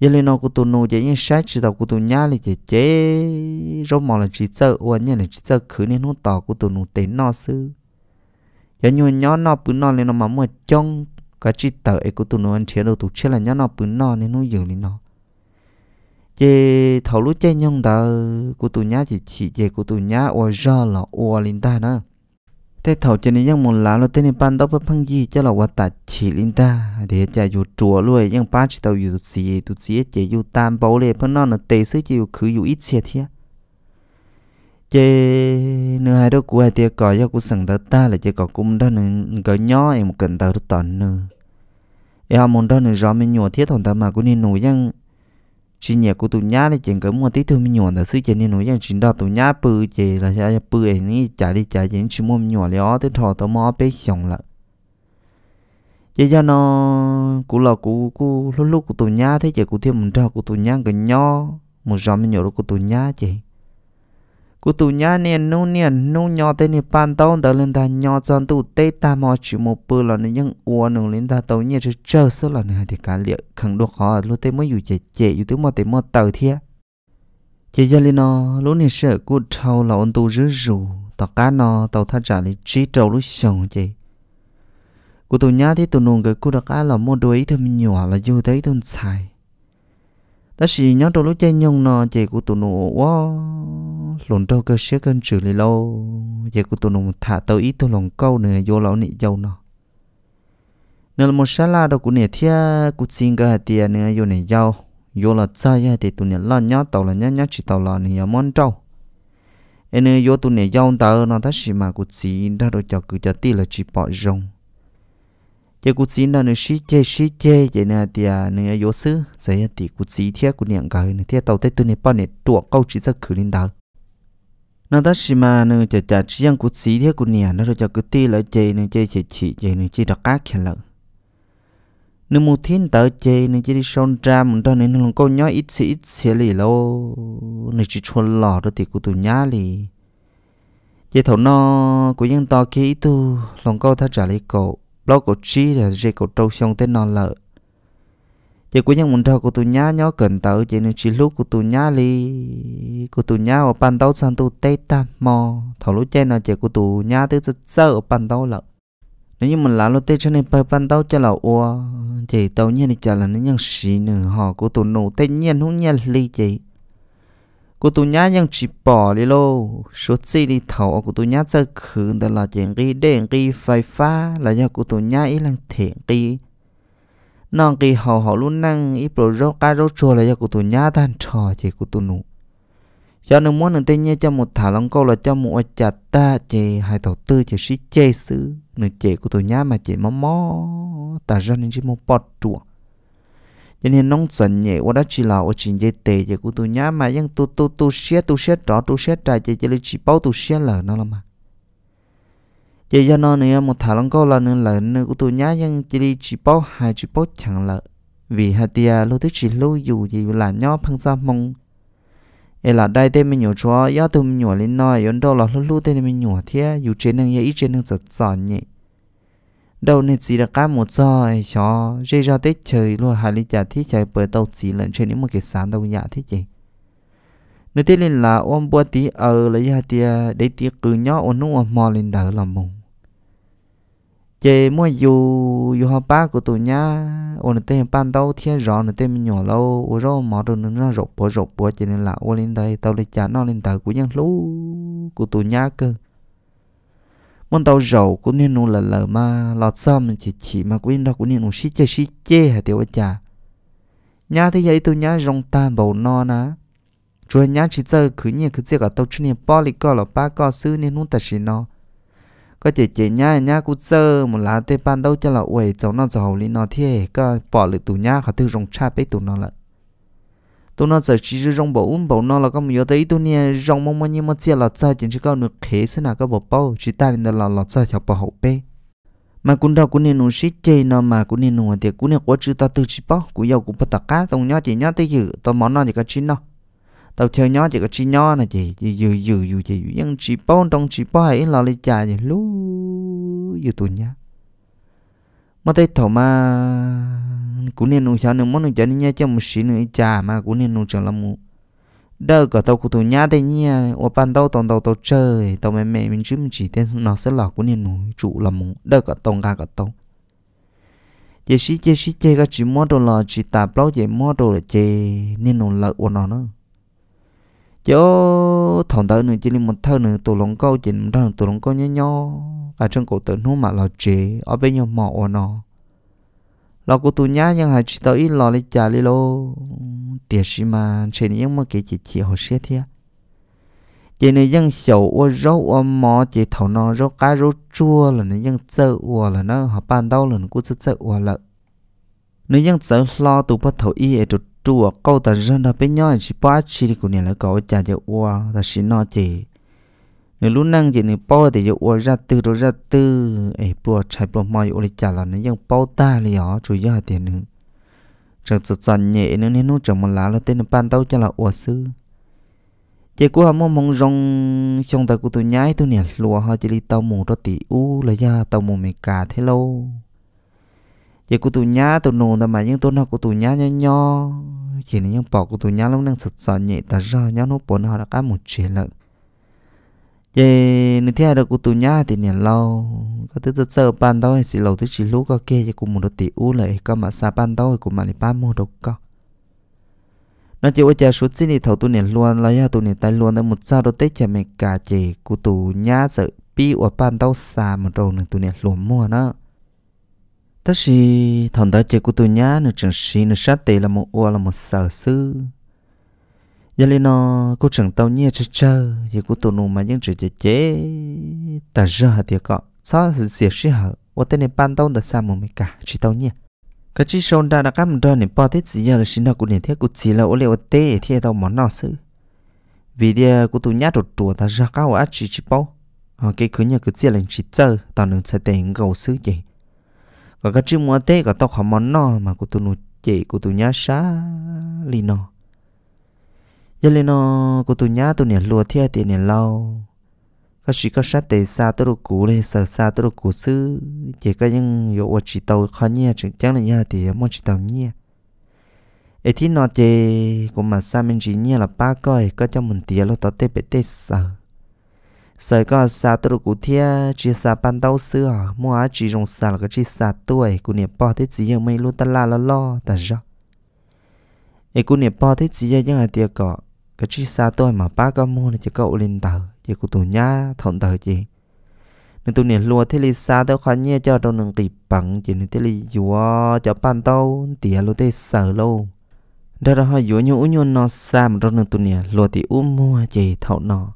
giờ lên nó cụ tụi nó chỉ như sát chỉ tàu cụ tụi nhá là chỉ chế rồi mò là chỉ sợ uốn nhẹ là chỉ sợ khứ nên hút tàu cụ tụi nó tên nó sư giờ như nhóc nó bự nó lên nó mà mua chong cái chỉ tờ ấy cụ tụi nó ăn chế đâu tụi chế là nhóc nó bự nó nên nó dừng lên nó chế thầu lúc chế nhung ta của tụi nhá chỉ chỉ chế của tụi nhá ô ra là ô linh ta đó thế thầu chế này nhung một lá lo tên này ban đâu với phăng gì cho là quá tạt chỉ linh ta để cha dù chùa luôn nhưng ba chỉ tàu dù xì dù xì chế dù tam bảo lệ phân nó là tệ sứ dù cứ dù ít xe thiệt chế nửa hai đó của hai tia cỏ do của sừng ta ta là chế cỏ cũng đó nên cỏ nhỏ em cần tàu đó tận nữa em muốn đó nên rõ mình nhổ thiết thằng ta mà cũng nên nổi răng chỉ nhà của tụi nhá thì chẳng có mua tí thương mình nhọn là xứ chẳng nên nói rằng chính đó tụi nhá bự chế là sẽ bự ấy ní trả đi chả chẳng chỉ mua nhỏ léo tới thọ tao mò bé xong là, chỉ cho nó cũng lọ cũng cũng lúc lúc của tụi nhá thế chỉ cũng thêm một trò của tụi nhá gần nhau một giò mình nhỏ của tụi nhá chế cú tù nhá niên nô niên nô nhỏ tên nè pan tao tao lên ta nhỏ chân tụ tê ta mò chữ một bơ là nè nhưng uo nô lên ta tao nhẹ chứ chờ sơ là nè thì cả liệu khẳng đuốc khó lúc tê mới dù chạy chạy dù tứ mò tê mò tờ thia chạy ra lên nó lúc nè sợ cú thâu là ôn tù rứ rù tao cá nó tao thắt trả lại trí trâu lúc sòng chè cú tù nhá thì tụ nung cái cú đặc á là mua đuối thơm nhỏ là dù thấy thơm xài ta chỉ nhớ đầu lúc chơi nhung nọ chỉ của tụi nó quá lồn trâu cơ xế cần xử lý lâu chỉ của tụi nó thả tàu ít tụi lòng câu nữa vô lão nị dâu nọ nếu là một xã la đâu của nè thia của xin cơ hạt tiền nữa vô nè dâu vô là chơi thì tụi nè lo nhớ tàu là nhớ nhớ chỉ tàu là nè món trâu em nè vô tụi nè dâu tàu nó ta chỉ mà của xin ra đôi chọc cứ cho tí là chỉ bỏ rồng chế cú chín là nó xí chế xí chế chế nè thì à nó yếu sư rồi thì cú chín thiệt cú niệm cái nó thiệt tàu tết tôi nè bao nè tuột câu chỉ ra khử linh đạo. nó ta xí mà nó chả chả chỉ ăn cú chín thiệt cú niệm nó rồi chả cứ ti lại chế nó chế chế chỉ chế nó chỉ đặc cá khen lợ nó mua thiên tờ chế nó chỉ đi son ra một đó nên nó còn câu nhớ ít xí ít xí lì lô nó chỉ chuồn lò rồi thì cú tụi nhá lì chế thầu no cú dân to kia ít tu lòng câu thắt trả lấy cậu blog của chi là dây của trâu xong tên non lợ chỉ cuối nhân môn thao của tụi nhá nhó cần tớ chỉ nên chỉ lúc của tụi nhá li của tụi nhá ở bàn đầu sang tụi tây tam mò thầu lúc trên là chỉ của tụi nhá tới rất sơ ở ban đầu lợ nếu như mình làm lúc tây cho nên bàn ban đầu cho là ua chỉ tàu nhiên thì chả là nếu nhân sĩ nữa họ của tụi nụ tây nhiên không nhiên li chỉ cô tu nhá nhưng chỉ bỏ đi lô số chi đi thầu cô tu nhá chơi khứ đó là chuyện gì để gì phải phá là do cô tu nhá ý là thiện gì non gì họ họ luôn năng ý pro rô cá rô chua là do cô tu nhá than trò chỉ cô tu nụ cho nên muốn nên tên nhé cho một thả lòng câu là cho một chặt ta chỉ hai thầu tư chỉ sĩ chê xứ nên chỉ cô tu nhá mà chỉ mó mó ta ra nên chỉ một bọt chuột cho hiện nông dân nhẹ qua đó chỉ là ở trên dây tề giờ của tôi nhá mà nhưng tôi tôi tôi xét tôi xét đó tôi xét trái chỉ à. chỉ lấy chỉ bao tôi xét là nó làm mà giờ giờ nó nữa một thằng long câu là nên là nên của tôi nhá nhưng chỉ lấy chỉ bao hai chỉ bao chẳng là vì hạt tia à, lô tôi chỉ lưu dù gì là nhỏ phăng ra mong ấy là đây tên mình nhổ cho yếu tôi mình nhổ lên nói, yếu đâu là lô lô tên mình nhổ thế, dù trên năng yếu trên năng rất giỏi nhẹ đầu nên gì là cá một rồi cho dây ra tết trời luôn hà lý trả thiết trời bởi tàu chỉ lần trên những một cái sáng đâu nhà thiết gì nơi tiếp lên là ôm bữa tí ở ờ, lấy ra tia để tia cứ nhỏ ôn nung ôm mò lên đỡ làm mùng chế mua dù dù họ ba của tụi nhá ôn tên ban đầu thiên rõ nơi tên mình nhỏ lâu ôn rồi mò được nó rộp bữa rộp bữa cho nên là ôn lên đây tàu lấy trả nó lên đỡ của nhân lú của tụi nhá cơ muốn tàu dầu của nên nụ là lờ mà lọt xăm chỉ chỉ mà quên đó của nên nụ xịt chê xịt chê hả tiểu chà nhá thế vậy tôi nhá rong tan bầu non á rồi nhá chỉ chơi cứ nhẹ cứ chơi cả tàu chuyên nghiệp bỏ lì co là ba co sư nên nụ ta xí nó có thể chỉ nhá nhá cú chơi một lá tê ban đâu cho là uể cháu nó giàu lên nó thì có bỏ lự tụ nhá khả thư rong cha bấy tụ nó lại tôi nói giờ chỉ riêng rong bộ uống bộ nó là có một tới tôi nè rong mong mong nhưng mà chia là sao chỉ có được khế thế nào cái bộ bao chỉ ta là là sao chọc bộ hậu bê mà cũng đâu cũng nên uống xít chê nó mà cũng nên uống thì cũng nên quá chữ ta tự chỉ bao cũng giàu cũng bắt tạc cá tông nhó chỉ nhó tới dự tao món nó chỉ có chín nó tao theo nhó chỉ có chín nhó này chỉ dự dự dự chỉ nhưng chỉ bao trong chỉ bao ấy là lấy trà gì lú dự tụi nhá mà tay thầu mà cũng nên nông sản nữa món nông sản nha cho một xí nữa trà mà cũng nên nông sản lắm mu đỡ cả tàu của tụi nhá thế nha ở bàn đầu tàu tàu tàu chơi tàu mẹ mẹ mình chứ mình chỉ tên nó sẽ là cũng nên nông trụ lắm mu đỡ cả tàu cả cả tàu chỉ xí chỉ xí chơi cái chỉ mua đồ là chỉ tạp lâu chỉ mua đồ là chơi nên nông lợi của nó nữa yo thằng đó nữa chỉ là một thơ nữa tụ lồng câu chỉ một thơ tụ lồng câu nhớ nhớ à trong cổ tử nu mà lo chế ở bên nhau mỏ nó lo của tụi nhá nhưng hai chị tao ít lo lấy trả lấy lô tiền gì mà trên những mà cái chỉ chỉ hồ xe thia chỉ này dân sầu ô rau ô mỏ chỉ thầu nó rau cá rau chua là nó dân chợ ô là nó họ ban đâu là nó cũng chợ chợ ô là nó dân chợ lo tụ bắt thầu y ở chỗ trua câu ta dân đó bên nhau chỉ ba chỉ đi nhà là cậu cha cho ua ta chỉ nói chỉ nếu lúc năng chỉ nếu bao thì cho ua ra từ rồi ra từ, ấy bùa chạy bùa mày ua đi trả là nó ยัง bao ta liền ó chủ yếu tiền nữa chẳng sợ chọn nhẹ nữa nên nó chẳng muốn lá là tên ban đầu cho là ua sư chỉ có họ mong mong rong trong ta của tôi nhái tôi nè lùa họ chỉ đi tàu mù đó tỷ u là ya tàu mù mày cả thế lâu giờ cụ tụ nhá tụ nổ đâu mà những tôn họ cụ tụ nhá nho nho chỉ là những bỏ cụ tụ nhá lúc đang sụt sọ nhẹ ta ra nhá nó bốn họ đã cá một chuyện lợi giờ nên theo được cụ tụ nhá thì nè lâu có thứ rất sợ ban đầu thì xì lâu thứ chỉ lúc có kia giờ cũng một đôi tỷ u lại có mà xa ban đâu cũng mà lại ban mua đâu có nó chỉ qua suốt xin thì thầu tụ nè luôn lấy ra tụ nè tay luôn tới một sao đôi tết chả mẹ cả chỉ cụ tụ nhá sợ pi ở ban đầu xa một đầu nè tụ nè luôn mua nó ta si thằng ta chơi của tôi nhá nó chẳng si nó sát tì là một ô là một sở sư giờ lên nó cô chẳng tao nhia chơi chơi giờ của tôi nụ mà những chuyện chơi chế ta ra hạt tiệc cọ sao sự xỉa xỉa hở ô tên này bàn tao đã xa một mấy cả chỉ tao nhia cái chỉ sôn ra đã cắm một đơn này bao thế gì giờ là xin nó của nền thiết của chỉ là ô liệu tê thì tao món nào sự vì đi của tôi nhá đột chùa ta ra cao á chỉ chỉ bao họ cái khứ nhà cứ chia lên chỉ chơi tao nên sẽ tiền gầu sứ gì và các chữ mua tê cả tao khó món no mà cô tụi nó chị cô tụi nhá xá lì nọ giờ lên nọ cô tụi nhá tụi nè lùa thiệt tiền nè lâu các sĩ các sát tề xa tôi đồ cũ lên sợ xa tôi đồ cũ sư chỉ có những yếu vật chỉ tàu khó nhẹ chẳng chẳng là nhà thì muốn chỉ tàu nhẹ ấy thì nó chỉ cũng mà xa mình chỉ nhẹ là ba coi có cho mình tiền lo tao tê bể tê sợ sở có sa tôi cụ thia chỉ sa ban đầu xưa mua á chỉ dùng sa là cái chỉ sa tuổi cụ niệm bỏ thế chỉ giờ mấy luôn ta la lo lo ta rõ ấy cụ niệm bỏ thế chỉ giờ những ngày tiệc cọ cái chỉ sa tôi mà ba có mua là chỉ cậu lên tờ chỉ cụ tủ nhá thuận tờ chỉ nên tôi niệm luôn thế li sa tới khó nhẹ cho đâu nâng kịp bằng chỉ nên thế li dùa cho ban đầu tiệc luôn thế sở lâu đó là họ dùa nhau uống nó xa mà đâu nâng tôi niệm luôn thì uống mua chỉ thọ nó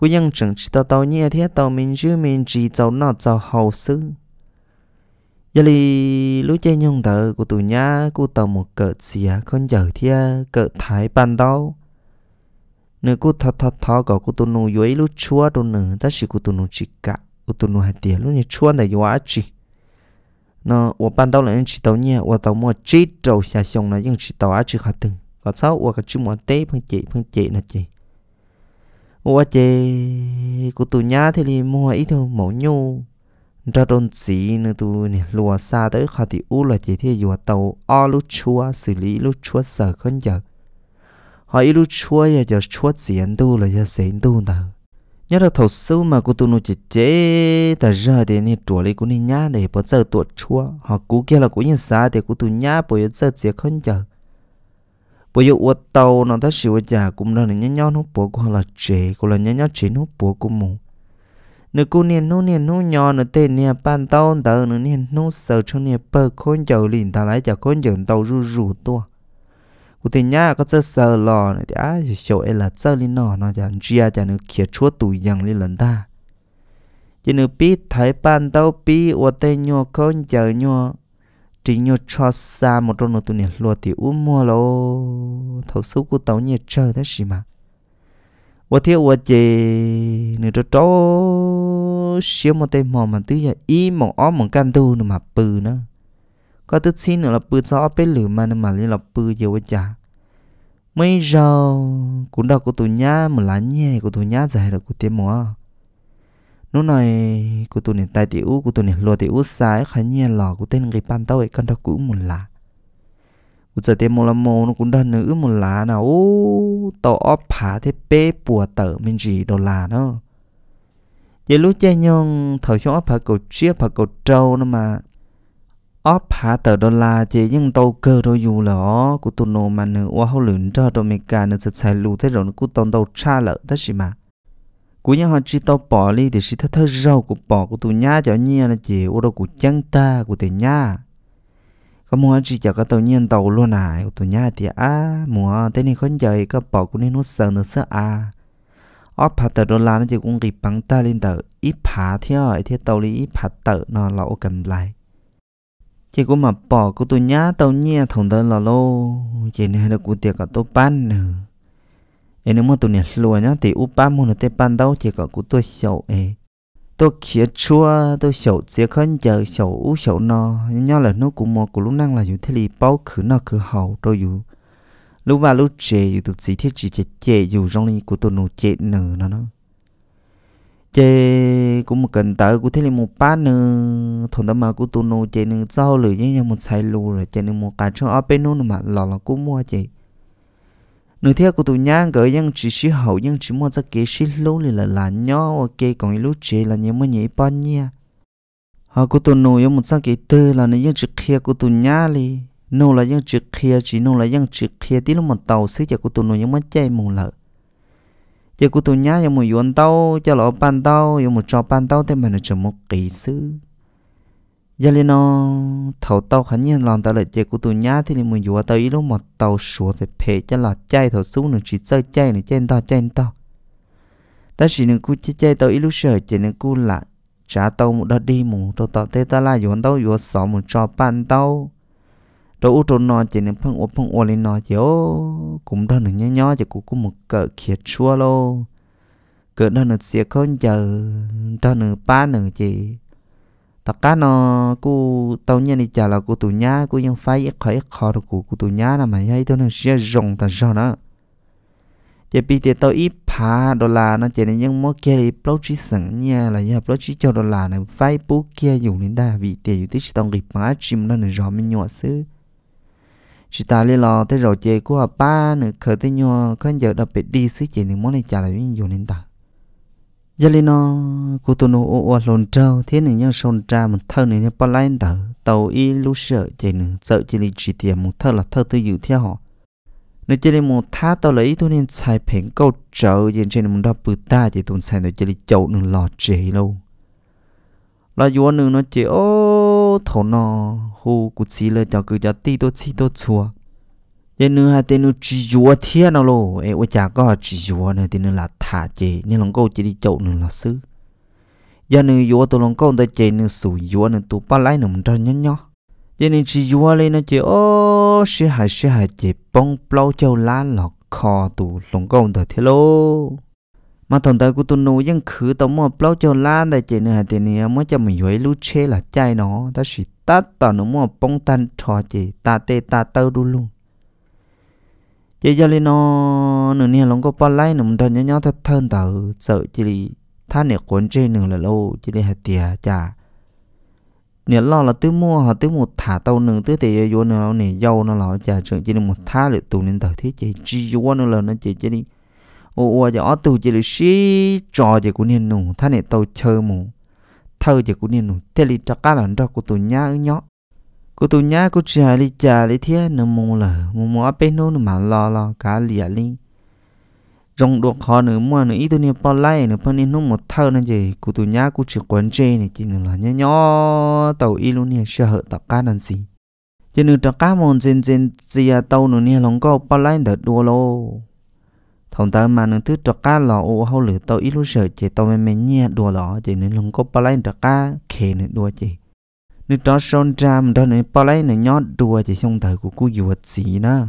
cú nhân chẳng chỉ tao tao nhẹ thế tao mình chứ mình chỉ tao nọ tao hậu sư giờ li lúc chơi nhung tờ của tụi nhá cú tao một cỡ xìa con giờ thế cỡ thái ban đầu. nếu cú thật thật thọ có cú tụi nụ dưới lúc chua đồ nữa ta chỉ cú tụi nụ chỉ cả cú tụi nụ hai tiền lúc nhẹ chua này quá chỉ đầu là là là chỉ chỉ chỉ và Và xong sau tế nó 我搬到了人知道呢，我到么这周下乡了，人知道啊，只还等，我操，我个只么得碰见碰见那见。ủa chê của tù nhá thì lì mua ít thôi mẫu nhu Ra đồn xí nữa tù nè Lùa xa tới khá thì u là chỉ thì dùa tàu O lú chua xử lý lú chua sợ khấn giờ Họ ít lú chua giờ giờ chua xỉn anh tu là giờ xỉn anh tu nào nhớ được thầu sâu mà của tu nụ chỉ chế ta giờ thì nè tuổi lấy cô nè nhá để bao giờ tuổi chua họ cú kia là cô nhìn xa thì của tu nhá bây giờ chỉ không giờ bây giờ uất tàu nó ta xỉu già cũng là nhớ nhớ nó bố cũng là chế cũng là nhớ nhớ chế nó bố cũng mù nếu cô niên nó niên nó nhỏ nó tên nè ban tàu tờ nó niên nó sợ cho nè bơ khôn dầu liền ta lại cho khôn dầu tàu rù rù tua cô thể nhá có chơi sợ lò này thì á chỉ chỗ ấy là chơi lên nọ nó chẳng chia chả nó kia chúa tù dằn lên lần ta chỉ nếu biết thấy bàn tàu biết ô tên nhỏ khôn dầu nhỏ chỉ nhớ cho xa một đôi nụ tụi nè lùa thì u mua lô thấu số của tàu nhẹ chờ thế gì mà và thế và chị nửa cho cho xíu một tay mò mà tứ giờ ý mỏng ó mỏng căn tu nữa mà bự nữa có tức xin nữa là bự sao bé lửa mà nữa mà liên là bự giờ với chả mấy giờ cũng đâu của tụi nhá mà lá nhẹ của tụi nhá dài là của tiếng mỏ nó này cụ tôi nền tài tiểu cụ tôi nền lùa tiểu sai khá nhẹ lò cụ tên người pan tao ấy con đâu cũ một là, cụ giờ tiền một là mồ nó cũng đơn nữ một lá nào ô tàu óp phá thế bê bùa tờ mình gì đồ là nó vậy lúc chơi nhon thời chỗ óp phá cầu chia phá cầu trâu nó mà óp phá tờ đô la chỉ nhưng tàu cơ đôi dù là cụ tụi nó mà nữ quá hậu lửng cho đôi mình cả nữ sẽ xài lù thế rồi nó cụ tàu tàu cha lợ thế gì mà cú nhá họ chỉ tao bỏ đi thì chỉ thắt thắt rau của bỏ của tụi nhà cho nhia là chỉ ô đâu của chăng ta của tụi nhà có mua chỉ cho cái tàu nhiên tàu luôn à của tụi nhà thì á mua thế này không chơi cái bỏ của nên nó sợ nó sợ à ở phá tờ đô la nó chỉ cũng kịp bằng ta lên tờ ít phá theo ấy thì tàu đi ít phá tờ nó lậu ô cầm lại chỉ có mà bỏ của tụi nhà tàu nhia thằng tờ là lô chỉ này là của tiệc cả tàu ban nữa ene mo tunia lua nhá thì ba mo nó te pan đâu chỉ có của tôi sầu ấy tôi khía chua tôi sầu sẽ khấn chờ sầu u sầu nó nhá là nó cũng mua của lúc năng là dù thế li bao khứ nó khứ hậu tôi dù lúc vào lúc trẻ dù tụt gì thế chỉ trẻ trẻ dù trong linh của tôi nụ trẻ nở nó nó chế cũng một cần tới của thế là một ba nữa thằng đó mà của tôi nô chế nữa sau lười nhé một sai lù rồi chế nữa một cái trong ở bên nó mà lò là cũng mua chế nếu theo của tụi nhá gỡ yang chỉ sĩ hậu yang chỉ mua ra kế sĩ lô lì là là nhỏ ok còn lú chế là nhớ mới nhảy bao nhiêu họ của tụi nô yang một sao kế tư là nếu yang chỉ kia của tụi nhá lì nô là yang chỉ kia chỉ nô là yang chỉ kia tí lúc một tàu xí cho của tụi nô yang mới chạy mù lợ giờ của tụi nhá yang một yuan tàu cho lọ ban tàu yang một cho ban tàu thêm mà nó chờ một kỳ xứ giờ lên nó thầu tàu khánh nhiên lòng tàu lại chơi của tụi nhá thì mình dùa tàu ý lúc mà tàu sủa về phê cho là chay thầu xuống nữa chỉ chơi chay nữa trên tàu trên tàu ta chỉ nên cú chơi chơi tàu ý lúc sợ chỉ nên cú là trả tàu một đợt đi một tàu tàu tê ta là dùa tàu dùa sọ một trò bàn tàu đồ u trốn nọ chỉ nên phăng ô phăng ô lên nọ chỉ ô cũng đơn nữa nhá nhá chỉ cú cú một cỡ khiệt chua lô cỡ đơn nữa xìa không chờ đơn nữa ba nữa chỉ tất cả nó cô tao nhá đi trả là cô tụi nhá cô ยัง phải ít khỏi ít khó rồi của cô tụi nhá là mày hay tao nó sẽ rồng ta sao đó chỉ bị tiền tao ít phá đô la nó chỉ nên những mối kia thì bố trí sẵn nha là nhà bố trí cho đô la này phái bố kia dùng đến ta vì tiền dùng tới chỉ tao nghịch má chim nó này rõ mình nhỏ xứ chỉ ta lấy lo thế rồi chơi của ba nữa khởi tới nhau con giờ đặc biệt đi xứ chỉ những món này chả là dùng đến ta giờ lên nó cô tôi nô ô lồn trâu thế này nhau sơn tra một thơ này nhau bao lai tờ tàu y lú sợ chạy nữa sợ chỉ đi chỉ tiền một thơ là thơ tôi giữ theo họ nếu chỉ đi một thá tàu lấy tôi nên xài phèn câu trợ trên trên một đập bự ta chỉ tôi xài tôi chỉ đi chậu nữa lọ chế lâu là do nữa nó chỉ ô thổ nó hù cụt xí lơ cho cứ cho ti tôi xí tôi chùa ยันเนื้อฮะเตนูจีจัวเทียนเอาโลเอวจาก็จีจัวเนี่ยเตนูหลัดถาเจนี่ยหลงก็จีได้จ้าหนึ่งหลัซื้อยันเนูอยัวตัวหลงก็ได้เจหนูสู่ยัวหนึ่งตัวป้าไล่หนึ่งมันจะยันย่อยันเนู้อจีจัวเลยนะเจโอ้เสียหายเสียหายเจป้องเปล่าเจ้าล้านหลอกคอตัวหลงก็ได้เทโล มาตอนตากูตัวนูยังคือตัวมัวเปล่าเจ้าล้านได้เจเนื้อฮะเตเนี่มันจะไม่ย้อยลู้เชล่ะใจเนาะแต่สิตัดต่อหนูมัวป้องตันทอเจตาเตตาเต้าดูลุง chỉ cho lên nó nửa nia lòng có bao lai nửa một thôi nhớ nhớ thật thân tờ sợ chỉ đi thay nửa cuốn trên nửa là lâu chỉ đi hạt tiề chả nửa lo là tứ mua họ tứ một thả tàu nửa tứ tiề vô nửa lâu nửa dâu nó lão chả chuyện chỉ đi một thả lệ tù nên tờ thế chỉ chỉ vô nửa lần nó chỉ chỉ đi ô ô giờ ở tù chỉ được xí trò chỉ của nền nụ thay nửa tàu chơi mù thơ chỉ của nền nụ thế li chắc cả lần đó của tù nhá nhóc cô tu nhá cô chả li chả li thế nó mù là mù mù áp nó nó mà lo lo cả lìa li rong đồ khó nữa mua nữa ít tu nè bao lai nữa phân nên nó một thơ nó gì cô tu nhá cô chỉ quấn chê này chỉ là nhỏ nhó tàu y luôn nè sợ hở tàu cá năn gì cho nên tàu cá mòn trên trên gì à tàu nữa nè lòng có bao lai đợt đua lô thông ta mà nữa thứ tàu cá lò ô hao lửa tàu ít luôn sợ chỉ tàu mềm mềm nhẹ đua lò chỉ nên lòng có bao lai tàu cá khề nữa đua chỉ nếu đó son trăm đó này bao lấy này nhót đùa chỉ xong thời của cô dù gì nữa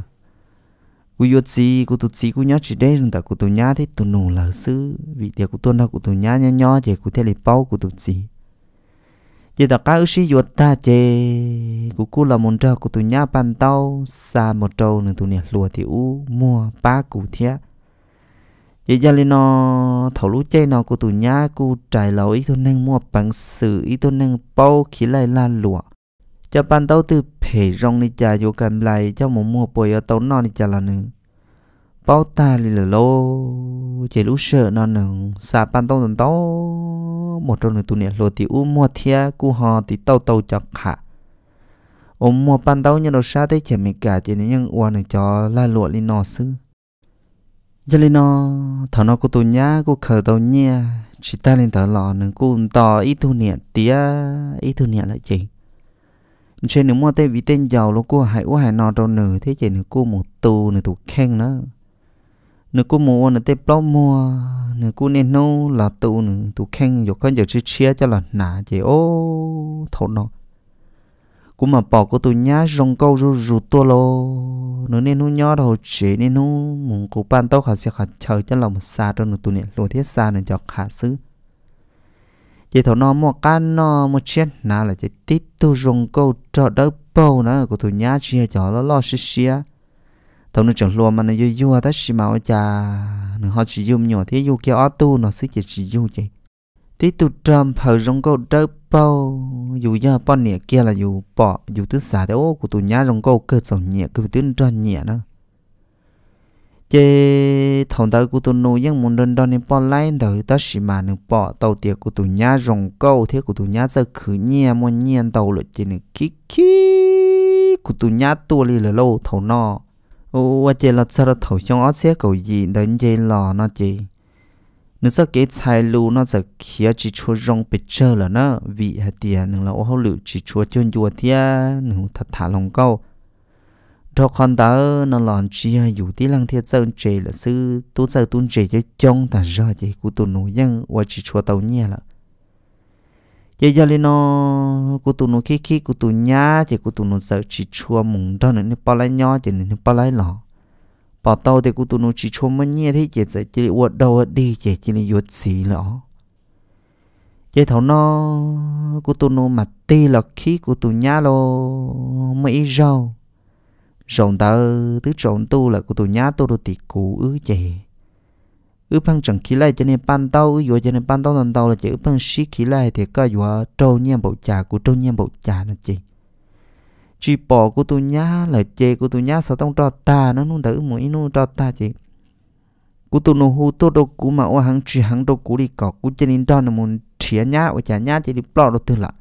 cô dù gì cô tụt gì cô nhót chỉ đây rằng tại cô tụi nhát thì tụi nổ lở sư vì điều cô tuân đâu cô tụi nhát nhá nhó chỉ cô theo lịch bao cô tụt gì chỉ đặt cá ước dù ta chỉ cô cô là muốn trâu cô tụi nhát bàn tao xa một trâu nên tụi nè lùa thì u mua ba cụ thiệt vậy giờ lên nó ờ, thầu lũ chơi nó của tụ nhá của trải lầu ít thôi năng mua bằng sự ít thôi năng bao khí lại là lụa cho ban đầu từ phê rong đi chả vô cầm lại cho một mua bồi ở tàu non đi chả là nữa bao ta lì là lô chỉ lú sợ nó nè xả ban đầu tần tàu một trong nửa tụ nè lô thì u mua thia cu họ thì tàu tàu chọc khả. ôm mua ban đầu nhân đồ xa thế chả mình cả chỉ nên nhân uo này cho la lụa lên nó xứ giờ lên nó thằng nó cô tôi nhá cô khờ tao nhia chỉ ta lên tao lò nữa cô to ít thu nhẹ tía ít thu nhẹ là chị trên nữa mua tên vì tên giàu nó cô hãy ô hãy nọ đâu nử thế chị nữa cô một tù nữa tù khen nữa nữa cô mua nữa tên bao mua nữa cô nên nô là tù nữa tù khen dục con giờ chia cho là nã chị ô thổ nó cũng mà bỏ cô tôi nhá rong câu rồi rủ tua lô nó nên nó nhớ đầu chế nên nó muốn cố ban tao khả sẽ khả chờ cho lòng xa cho nó tôi này lùa thiết xa nên cho khả xứ chỉ thầu nó mua can nó mua chén nà là chỉ tít tu rong câu cho đỡ bầu nữa cô tôi nhá chia cho nó lo xí xía thầu nó chẳng lo mà nó vui vui ta xí mà ôi chà nó họ chỉ dùng nhỏ thế yêu kia ở tu nó xí chỉ chỉ vui tí tụ trầm hở rong câu đỡ bao dù giờ bọn nhẹ kia là dù bỏ dù tứ xả đéo của tụ nhá rong câu cơ sở nhẹ cứ tứ cho nhẹ đó chế thằng tao của tụ nuôi những muốn đơn đơn nên bỏ lại đời ta chỉ mà nên bỏ tàu tiệc của tụ nhá rong câu thế của tụ nhá giờ khử nhẹ muốn nhẹ tàu lại chế nên kí kí của tụ nhá tua li là lâu thầu nọ ô chế là sao thầu trong ó xe cầu gì đến chế lò nó chế นึกสักเกชายลูนอกจากเขียจิชัวรงไปเจอแล้วนะวิหเตียหนึ่งเราเขาหลือจิชัวจนยัวเทียหนึ่งทัดถาลงเก้าดอกคอนเตอร์นั่นหลอนเชียอยู่ที่ลังเทียเจ้าเจละซื้อตู้เจ้าตุ้นเจจะจ้องแต่รอจะกูตุนหนูยังว่าจิชัวเตาเนี่ยละยายาลีนอกูตุนหนูขี้ขี้กูตุนยาเจกูตุนหนูเจ้าจิชัวมุงดอนหนึ่งนี่ปลายยอเจหนึ่งนี่ปลายหล่อ bỏ tàu thì cô tôi nó chỉ cho mình nghe thấy chỉ sẽ chỉ uất đầu đi chỉ chỉ là uất xì lọ chỉ thấu nó cô tôi nó mà tê là khí của tôi nhá lo mấy rau rồng ta thứ rồng tu là của tôi nhá tôi đồ tì cũ ứ chỉ ứ phăng chẳng khí lại cho nên ban tàu ứ vô cho nên ban tàu lần tàu là chỉ ứ phăng xí khí lại thì có uất trâu nhem bộ trà của trâu nhem bộ trà là chỉ chỉ bỏ của tôi nhá là chê của tôi nhá sao tông trò ta nó nung tử mũi nung trò ta chị của tu nô hú tôi đâu cú mà ô hàng chỉ hàng đâu cú đi cọ cú trên in đòn là muốn chia nhá ô chả nhá chỉ đi bỏ đâu từ lại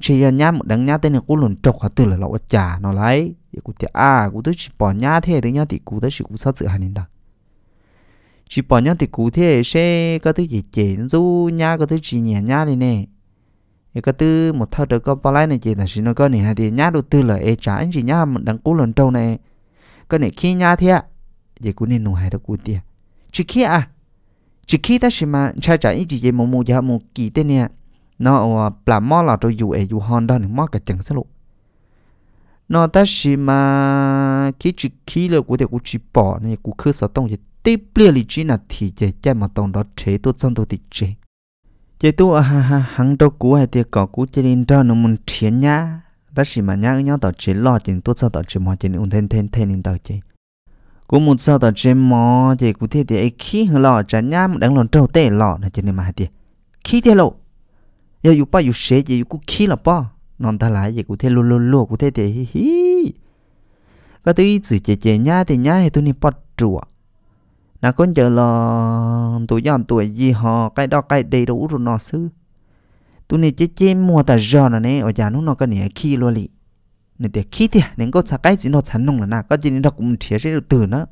chỉ à nhá một đằng nhá tên là cú lồn trọc hả từ là lọ chả nó lấy cú thì à cú tôi chỉ bỏ nhá thế đấy nhá thì cú đó chỉ cú sao sự hành đến đâu chỉ bỏ nhá thì cú thế sẽ có thứ gì chê du nhá có thứ gì nhẹ nhá đi nè cái tư một thao được có bao lai này chỉ là xin nó có này thì nhá đầu tư là ê trả anh chị nhá một đằng cú lần trâu này có này khi nhá thế vậy cũng nên nổ hai đó cú tiền chỉ khi à chỉ khi ta xin mà cha trả anh chị vậy một một giờ một kỳ tên nè nó là ờ, mò là tôi dù ấy dù hòn đó này mò cả chẳng sao nó ta xin mà khi chỉ khi là của thì của chỉ bỏ này của khứ sở tông thì tiếp liền lý trí là thì chạy chạy mà tông đó chế tôi chân tôi thì chế chế tu à ha ha hàng đầu cú hay tiệt cỏ cú chế linh cho nó muốn thiên nhá ta chỉ mà nhá nhau tao chế lo chuyện tốt sao tao chế mò chuyện ung thêm thêm thêm lên tao chế cú muốn sao tao chế mò chế cú thế thì khí hơi lọ chả nhá một đằng lòn trâu tê lọ là chuyện nên mà tiệt khí thế lộ giờ dù bao dù xế giờ cú khí là bao non ta lại giờ cú thế lô lô lô cú thế thì hi hi có thứ chỉ chế chế nhá thì nhá hay tôi nên bắt chuột là con giờ là tuổi nhọn tuổi gì họ cái đó cái đầy đủ rồi nó xứ tôi này chỉ chỉ mua ta giờ là nè ở nhà nó nó cái này khi luôn lì nên để khi thì nên có sao cái gì nó chán nông là na có gì nó cũng thiệt sẽ được từ nữa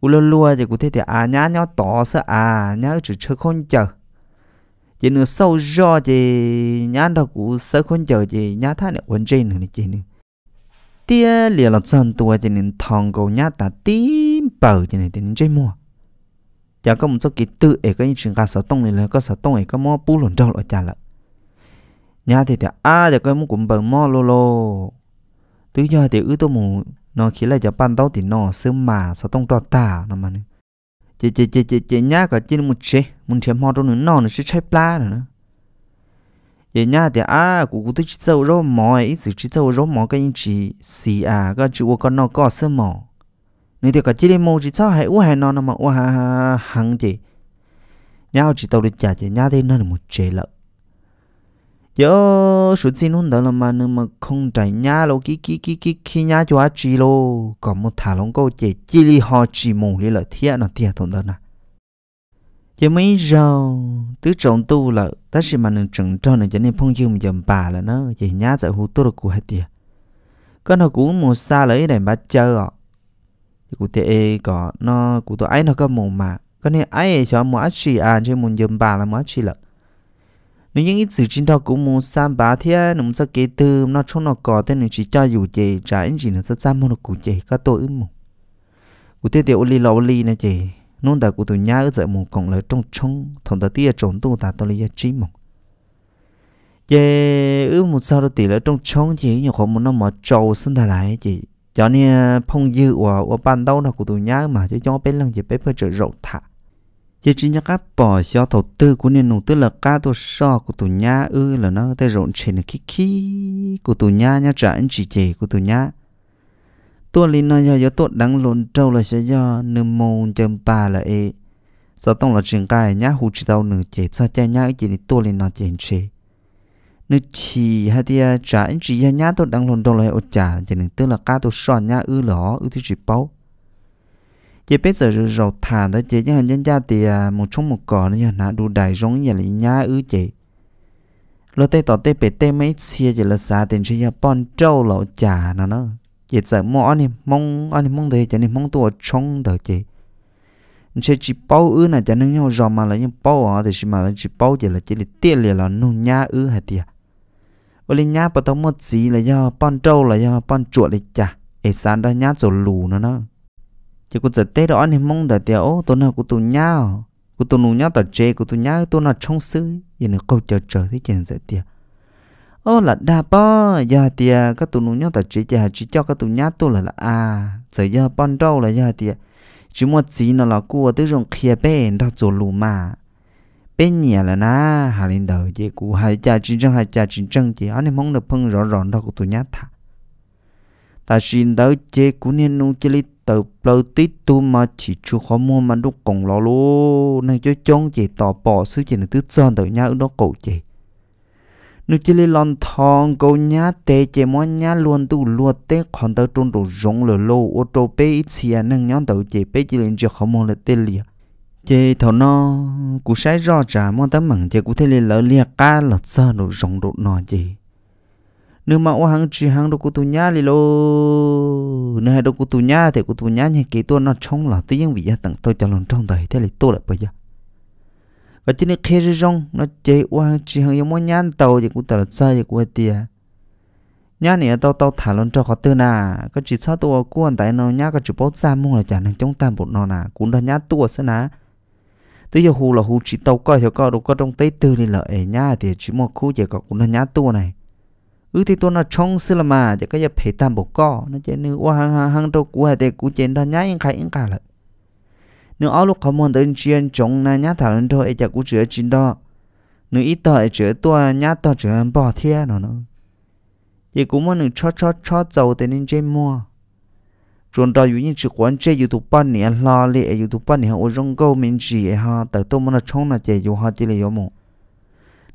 cú lơ lua thì cú thế thì à nhá nhá tỏ sợ à nhá chỉ chơi không chờ chỉ nữa sau do thì nhá đâu cú sợ không chờ thì nhá thà này quên trên nữa này chỉ nữa tia lìa là dân tua cho nên thong cầu nhá ta tím bờ cho nên tiền chơi mua chả có một số kỹ tự ấy có những chuyện cả sở tông này là có sở tông ấy có mua bù lồn đâu lại trả lại nhá thì thì à chả có một cũng bờ mua lô lô thứ do thì ứ tôi mù nó khi là chả ban đầu thì nó sớm mà sở tông đoạt tà nó mà nữa chị chị chị chị chị nhá cả chỉ một chế một chế mua đâu nữa nó nó sẽ chơi pla nữa vậy nha thì à cụ tôi chỉ sâu rô mò sự chỉ sâu rô mò cái chỉ xì à cái chữ của con nó có sơ mò nên thì cả chỉ đi chỉ sao hay u hay nó nó mà u ha hằng nhau chỉ tàu đi chả chị nhau thì nó là một chế lợ yo số tiền luôn đó là mà nếu mà không trải nhà lo kí kí kí kí kí nhà cho chị lo còn một thả lông câu chị chỉ đi họ chỉ mù đi là thiệt nó thiệt thôi đó nè giờ mấy giờ tứ trọng tu là ta chỉ mà nâng trần cho nên cho nên phong dương dầm bà là nó chỉ nhá giải hú tốt của hết tiệt con nó cũng một xa lấy để mà chơi ọ thì cụ thể có nó cụ tôi ấy nó có một mà con này ấy cho một ác chỉ à chứ muốn dầm bà là một ác chỉ lợ nếu những ít sự chính thọ cũng mua xa bà thì nó muốn sẽ kể từ nó trong nó có tên nó chỉ cho dù chị trả anh chỉ nó sẽ xa mua nó cụ chị có tôi ư một, cụ thể thì ô li là ô li này chị nôn đã cụ tụ nhá ở dạy mù còn lời trong trống thằng ta tia trốn tu ta tôi lấy trí mộng ye ư một sao đó tỷ lệ trong trống chỉ nhiều khoảng một năm mà trâu sinh ta lại chỉ cho nên phong dư và và ban đầu nó cụ tụ nhá mà cho cho bên lần chỉ bé phải trở rộng thả chỉ chỉ nhắc áp bỏ cho thầu tư của nền nông tư là cá tôi so của tụ nhá ư là nó tay rộn trên là khí khí của tụ nhá nhá trả anh chỉ chỉ của tụ nhá ตัวลินนายอยตัวดังลนเจ้าละเสียนึมงเจิมป่าละเอสต้องละจึงกายญาหูจิตเอาหนึ่งเจ็ดซาใจญาอีจีนี่ตัวลินนอเจนเชนึชีฮะเดียจ่าอินจีญาญาตัวดังลนเจ้าละโอจ่าจะหนึ่งตัวละกาตัวสอนญาอื้อหลออื้อที่จีเป้า也别在这绕谈的，这样人家的木冲木搞的呀，那都大容易了，伢有这。老爹到爹别爹没吃，这了啥？但是要帮助老家呢呢。giờ giờ mong anh em mong anh em mong đây cho nên mong tôi trông đợi chị sẽ chỉ bao ư này cho nên nhau rồi mà là những bao à thì mà là chỉ bao chỉ là chỉ là tiền liền là nung nhá ư hay tiệt ở lên nhá bắt đầu một gì là do pan trâu là do pan chuột đấy chả ấy sáng ra nhá rồi lù nó nó chứ cũng giờ tết đó anh em mong đợi tiệt ô tôi nào cũng tụi nhá cũng tụi nung nhá tao chê cũng tụi nhá tôi nào trông sư vậy nên câu chờ chờ thế chuyện giờ tiệt ô là đa bó giờ thì à, các tụ nụ nhau ta chỉ giờ chỉ cho các tụ nhát tụ là là à giờ giờ ban đầu là giờ thì à, chỉ một chỉ nó là cua tới dùng kia bên đó chỗ lù mà bên nhà là na hà linh đầu chỉ cú hai cha chính trăng hai cha chính trăng chỉ anh em mong được phân rõ rõ đó của tụ nhát thả ta xin đỡ chế cú nên nụ chế lý tờ lâu tít tu mà chỉ chú khó mua mà đúc cổng lò lô nên cho chông chỉ tỏ bỏ sư chỉ là tứ giòn tờ nhau đó cổ chỉ nếu chỉ lấy lon thong câu nhá tê chế mua nhá luôn tu luôn tê còn tao trôn đồ rong lửa lô ô tô bê ít xìa nâng nhón tàu chế bê chỉ lên cho không mua là tê liệt chế thọ nó cú sai rõ trả mua tấm mảng chế cú thế lên lỡ liệt ca lật sơ đồ rong đồ nọ chế nếu mà ô hàng chỉ hàng đồ cú tu nhá li lô nếu hai đồ cú tu nhá thì cú tu nhá nhà kế tôi nó trông là tự nhiên vì gia tặng tôi cho lòng trong đời thế là tôi lại bây giờ cái tin này khi ra rong nó chế qua chỉ hàng yếm nhăn tàu thì cũng tờ sai thì cũng tiệt nhan này tao tao thả luôn cho khó tư nà cái chỉ sao tôi cuốn tại nó nhá cái chỉ bớt ra mua là chả nên chúng ta một nó nà cũng là nhá tua sẽ nà tới giờ hù là hù chỉ tàu coi theo coi đâu có trong tây tư thì lợi nhá thì chỉ một khu chỉ có cũng là nhá tua này ư thì tôi nó trông xí là mà chỉ có giờ phải tam bộ co nó chỉ nữ qua hàng hàng đâu cũ hay để cũ trên đó nhá những khai những cả lại nếu áo lục không muốn tới chuyện chống na nhát thảo lên thôi ấy cũng chưa chín đó nếu ít tờ chưa tua nhát tờ chưa bỏ thia nó nó thì cũng muốn được cho cho cho dầu tới nên chơi mua ta đó như chỉ quan chơi youtube ban này lo lệ youtube ban này ở trong câu mình chỉ ha tại tôi muốn là chống là chơi youtube họ chỉ là một,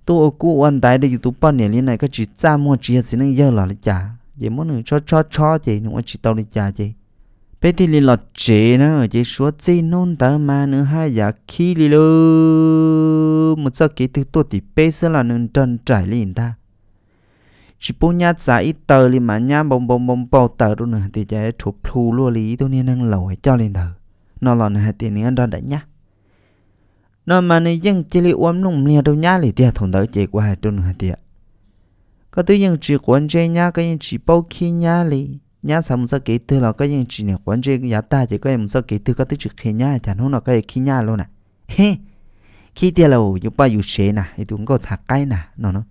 tôi cũ anh tại đây youtube ban này liên này cái chỉ trăm mua chỉ là xin nên giờ là chả vậy muốn được cho cho cho nhưng nó chỉ tao đi chả chị bé thì lì lọt chế nó chế số chế nôn ta mà nữa hai giả khi lì lô một giờ kỹ từ tôi thì bé sẽ là nương trần trải liền ta chỉ bố nhà giả ít tờ lì mà nhá, bông bông bông bao tờ luôn nè thì chế chụp phù lúa lì, tôi nên năng lẩu hay cho lên tờ nó là nè tiền nữa ra đấy nhá nó mà nè dân chỉ lì uống nung lia đâu nhá lì tiệt thùng đỡ chế qua hai tuần nè tiệt có thứ dân chỉ quan chế nhá cái dân chỉ bao khi nhá lì nhá sao muốn sao kỹ tư là cái gì chuyện này quan trọng giá ta chỉ có em muốn sao kỹ tư có tới chuyện khi nhá chẳng hôm nào cái khi nhá luôn nè he khi tiền là dù ba dù chế nè thì cũng có sạc cái nè nó nó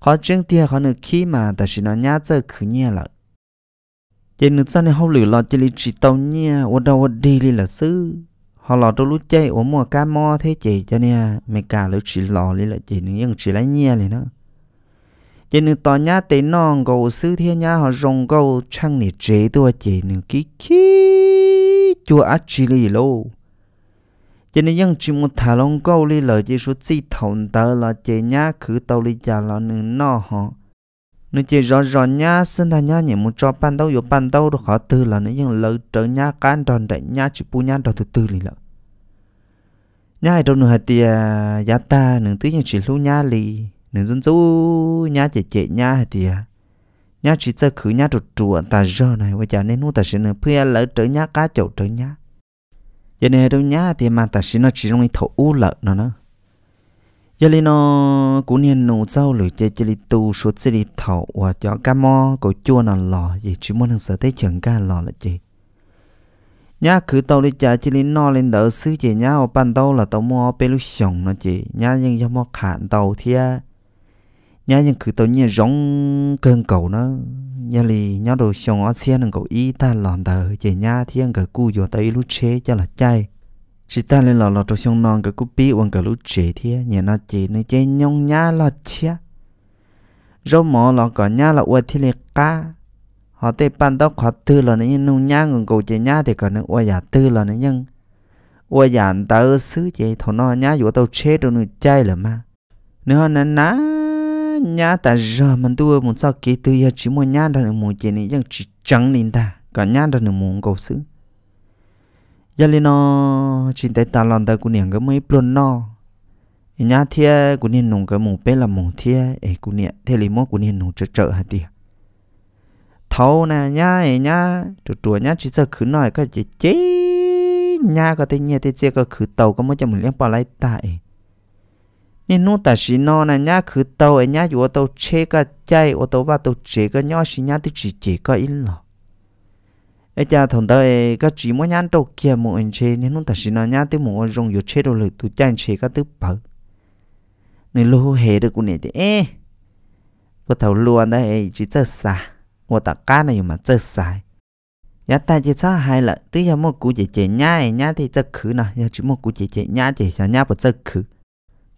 khó chuyện tiền khó nữa khi mà ta chỉ nó nhá giờ cứ nhá là chỉ nữa sau này học lửa lo chỉ lý chỉ tàu nhá ở đâu ở đi lý là sư họ lo đâu lúc chơi ở mua cá mò thế chị cho nè mẹ cả lỡ chỉ lò lý là chị những nhưng chỉ lấy nhia này nữa chỉ nữ tỏ nhá tế non gầu sư thiên nhá họ rồng gầu chẳng nỉ chế tua chỉ nữ kí kí chua ác chi lì lô chỉ nữ dân chỉ một thả lông gầu lì lời chỉ số chi thòng tờ là chế nhá khứ tàu lì già là nữ nọ họ nữ chỉ rõ rõ nhá xin thà nhá nhỉ một cho bàn đầu yếu bàn đầu được họ từ là nữ dân lời trở nhá cán đòn đại nhá chỉ bu nhá đòn từ từ lì lợi nhá trong nửa hạt tiề giá ta nửa tứ nhân chỉ lưu nhá lì nên dân dấu nhá chị chị nhá thì nhá chị cho khử nhá trụ trụ ta giờ này bây giờ nên nu ta sẽ nữa phía lỡ trở nhá cá chậu trở nhá giờ này đâu nhá thì mà ta sẽ nó chỉ trong cái thổ u lợ nó nữa giờ lên nó cũng nên nấu rau lửa chơi chơi tu số chơi thầu và cho cá mò cổ chua nó lò gì chỉ muốn thằng sở thấy chẳng cá lò là chị nhá cứ tàu đi chơi chỉ lên no lên đỡ xứ chị nhá ở ban tàu là tàu mua pelu sòng nó chị nhá nhưng cho mua khả tàu thia nhà nhưng cứ tao nhẹ giống cơn cầu nó nhà lì nhà đồ xong ở xe nó cầu ý ta lòn tờ chỉ nhà thiên cái cu vô tay lúc chế cho là chay chỉ ta lên lò lò trong xong non cái cu bi uống cái lúc chế thì nhà nó chế nó chơi nhông nhà lò chia rau mỏ lò cả nhà là uống thiên liệt cá họ tê ban đó khó tư là nên nung nhá ngừng cầu chạy nhá thì còn nữa uống giả tư là nên nhưng uống giả tờ xứ chạy thằng nó nhá vô tao chế rồi nó chay là mà nữa nó ná nhà ta giờ mình e e e tu một sao kế từ giờ chỉ mua nhà đó là một chuyện này nhưng chỉ trắng lên ta còn nhà đó là mua cầu sứ giờ lên nó chỉ tại ta làm ta cũng niệm cái mấy plon nó nhà thia cũng niệm nùng cái mù bé là mù thia ấy cũng niệm thế là mỗi cũng niệm nùng trợ trợ hả tiệt thâu nè nhá ấy nhá trụ trụ nhá chỉ sợ khứ nói cái chỉ chế nhà có thể nhẹ thì chỉ có khứ tàu có mỗi cho mình liên bỏ lại tại nên nu ta chỉ nó là nhá khứ tàu ấy nhá dù tàu chế cả chạy ô tàu ba tàu chế cả nhỏ chỉ nhá thì chỉ chế cả in lọ ấy cha thằng tàu ấy e, các chỉ muốn nhá tàu kia một anh chế nên nu ta chỉ nó nhá thì một rong dù chế đâu lực tụ chạy chế cả tứ bờ nên lô hề được cũng nè thế, ê bữa thầu luôn đấy ấy chỉ chơi xa ô ta cá này mà chơi xa, giá ta chỉ sao hai là tức là một cú chế chế nhá ấy nhá thì chơi khứ nè giờ chỉ một cú chế chế nhá thì nhá bữa chơi khứ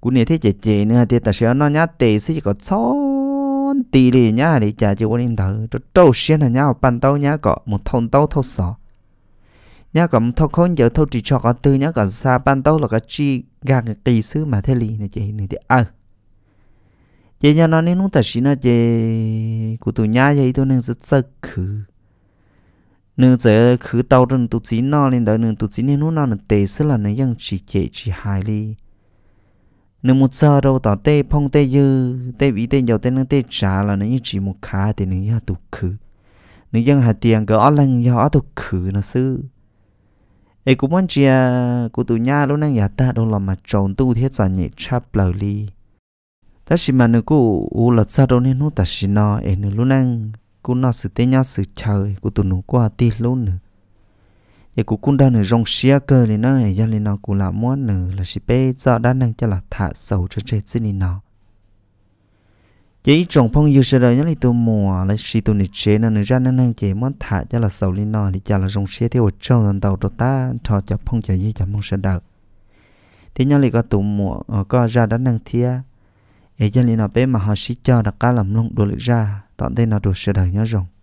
cú này thế chè chè nữa thì ta sẽ nó nhá tệ sẽ có chón tì lì nhá để chả chịu quên thở cho trâu xuyên là nhá bàn tàu nhá có một thôn tàu thâu sọ nhá có một thâu khôn giờ thâu chỉ cho có tư nhá có xa bàn tàu là có chi gà cái kỳ sư mà thế lì này chị này thì ờ chị nhà nó nên nó ta xin nó chị của tụi nhá vậy tôi nên rất sợ khử nên giờ khử tàu rừng tụi chín nó lên đó nên tụi chín nên nó là tệ sư là nó vẫn chỉ chị chỉ hài đi nếu một giờ đâu tao tê phong tê dư tê vị tê nhiều tê năng tê trả là nó như chỉ một khá thì nó như tụ khứ nếu dân hạt tiền cái ở lăng do tụ khứ nó sư ấy cũng muốn chia của tụ nhà luôn năng nhà ta đâu là mà trộn tu thiết giả nhị chắp lầu ly ta chỉ mà nếu cô u lật sao đâu nên nó ta chỉ nó ấy nếu luôn năng cô nó sự tê nhau sự chờ của tụ nó qua tì luôn nữa giờ cũng cũng đang ở trong xe cơ này nó giờ lên nó cũng làm muốn nữa là chỉ bé cho đã năng cho là thả sầu cho trẻ xin đi nó chỉ trồng phong yêu sơ đời nhớ là tôi mùa là chỉ tôi nịch chế nên ra năng năng chỉ muốn thả cho là sầu lên nó thì cho là rong xe theo ở trong lần đầu đó ta cho cho phong cho gì cho mong sơ đời thì nhớ là có tụ mùa ờ, có ra đã năng thia giờ lên nó bé mà họ chỉ cho đặc cá làm lông đồ lại ra tọn tên nó đồ sơ đời nhớ rồng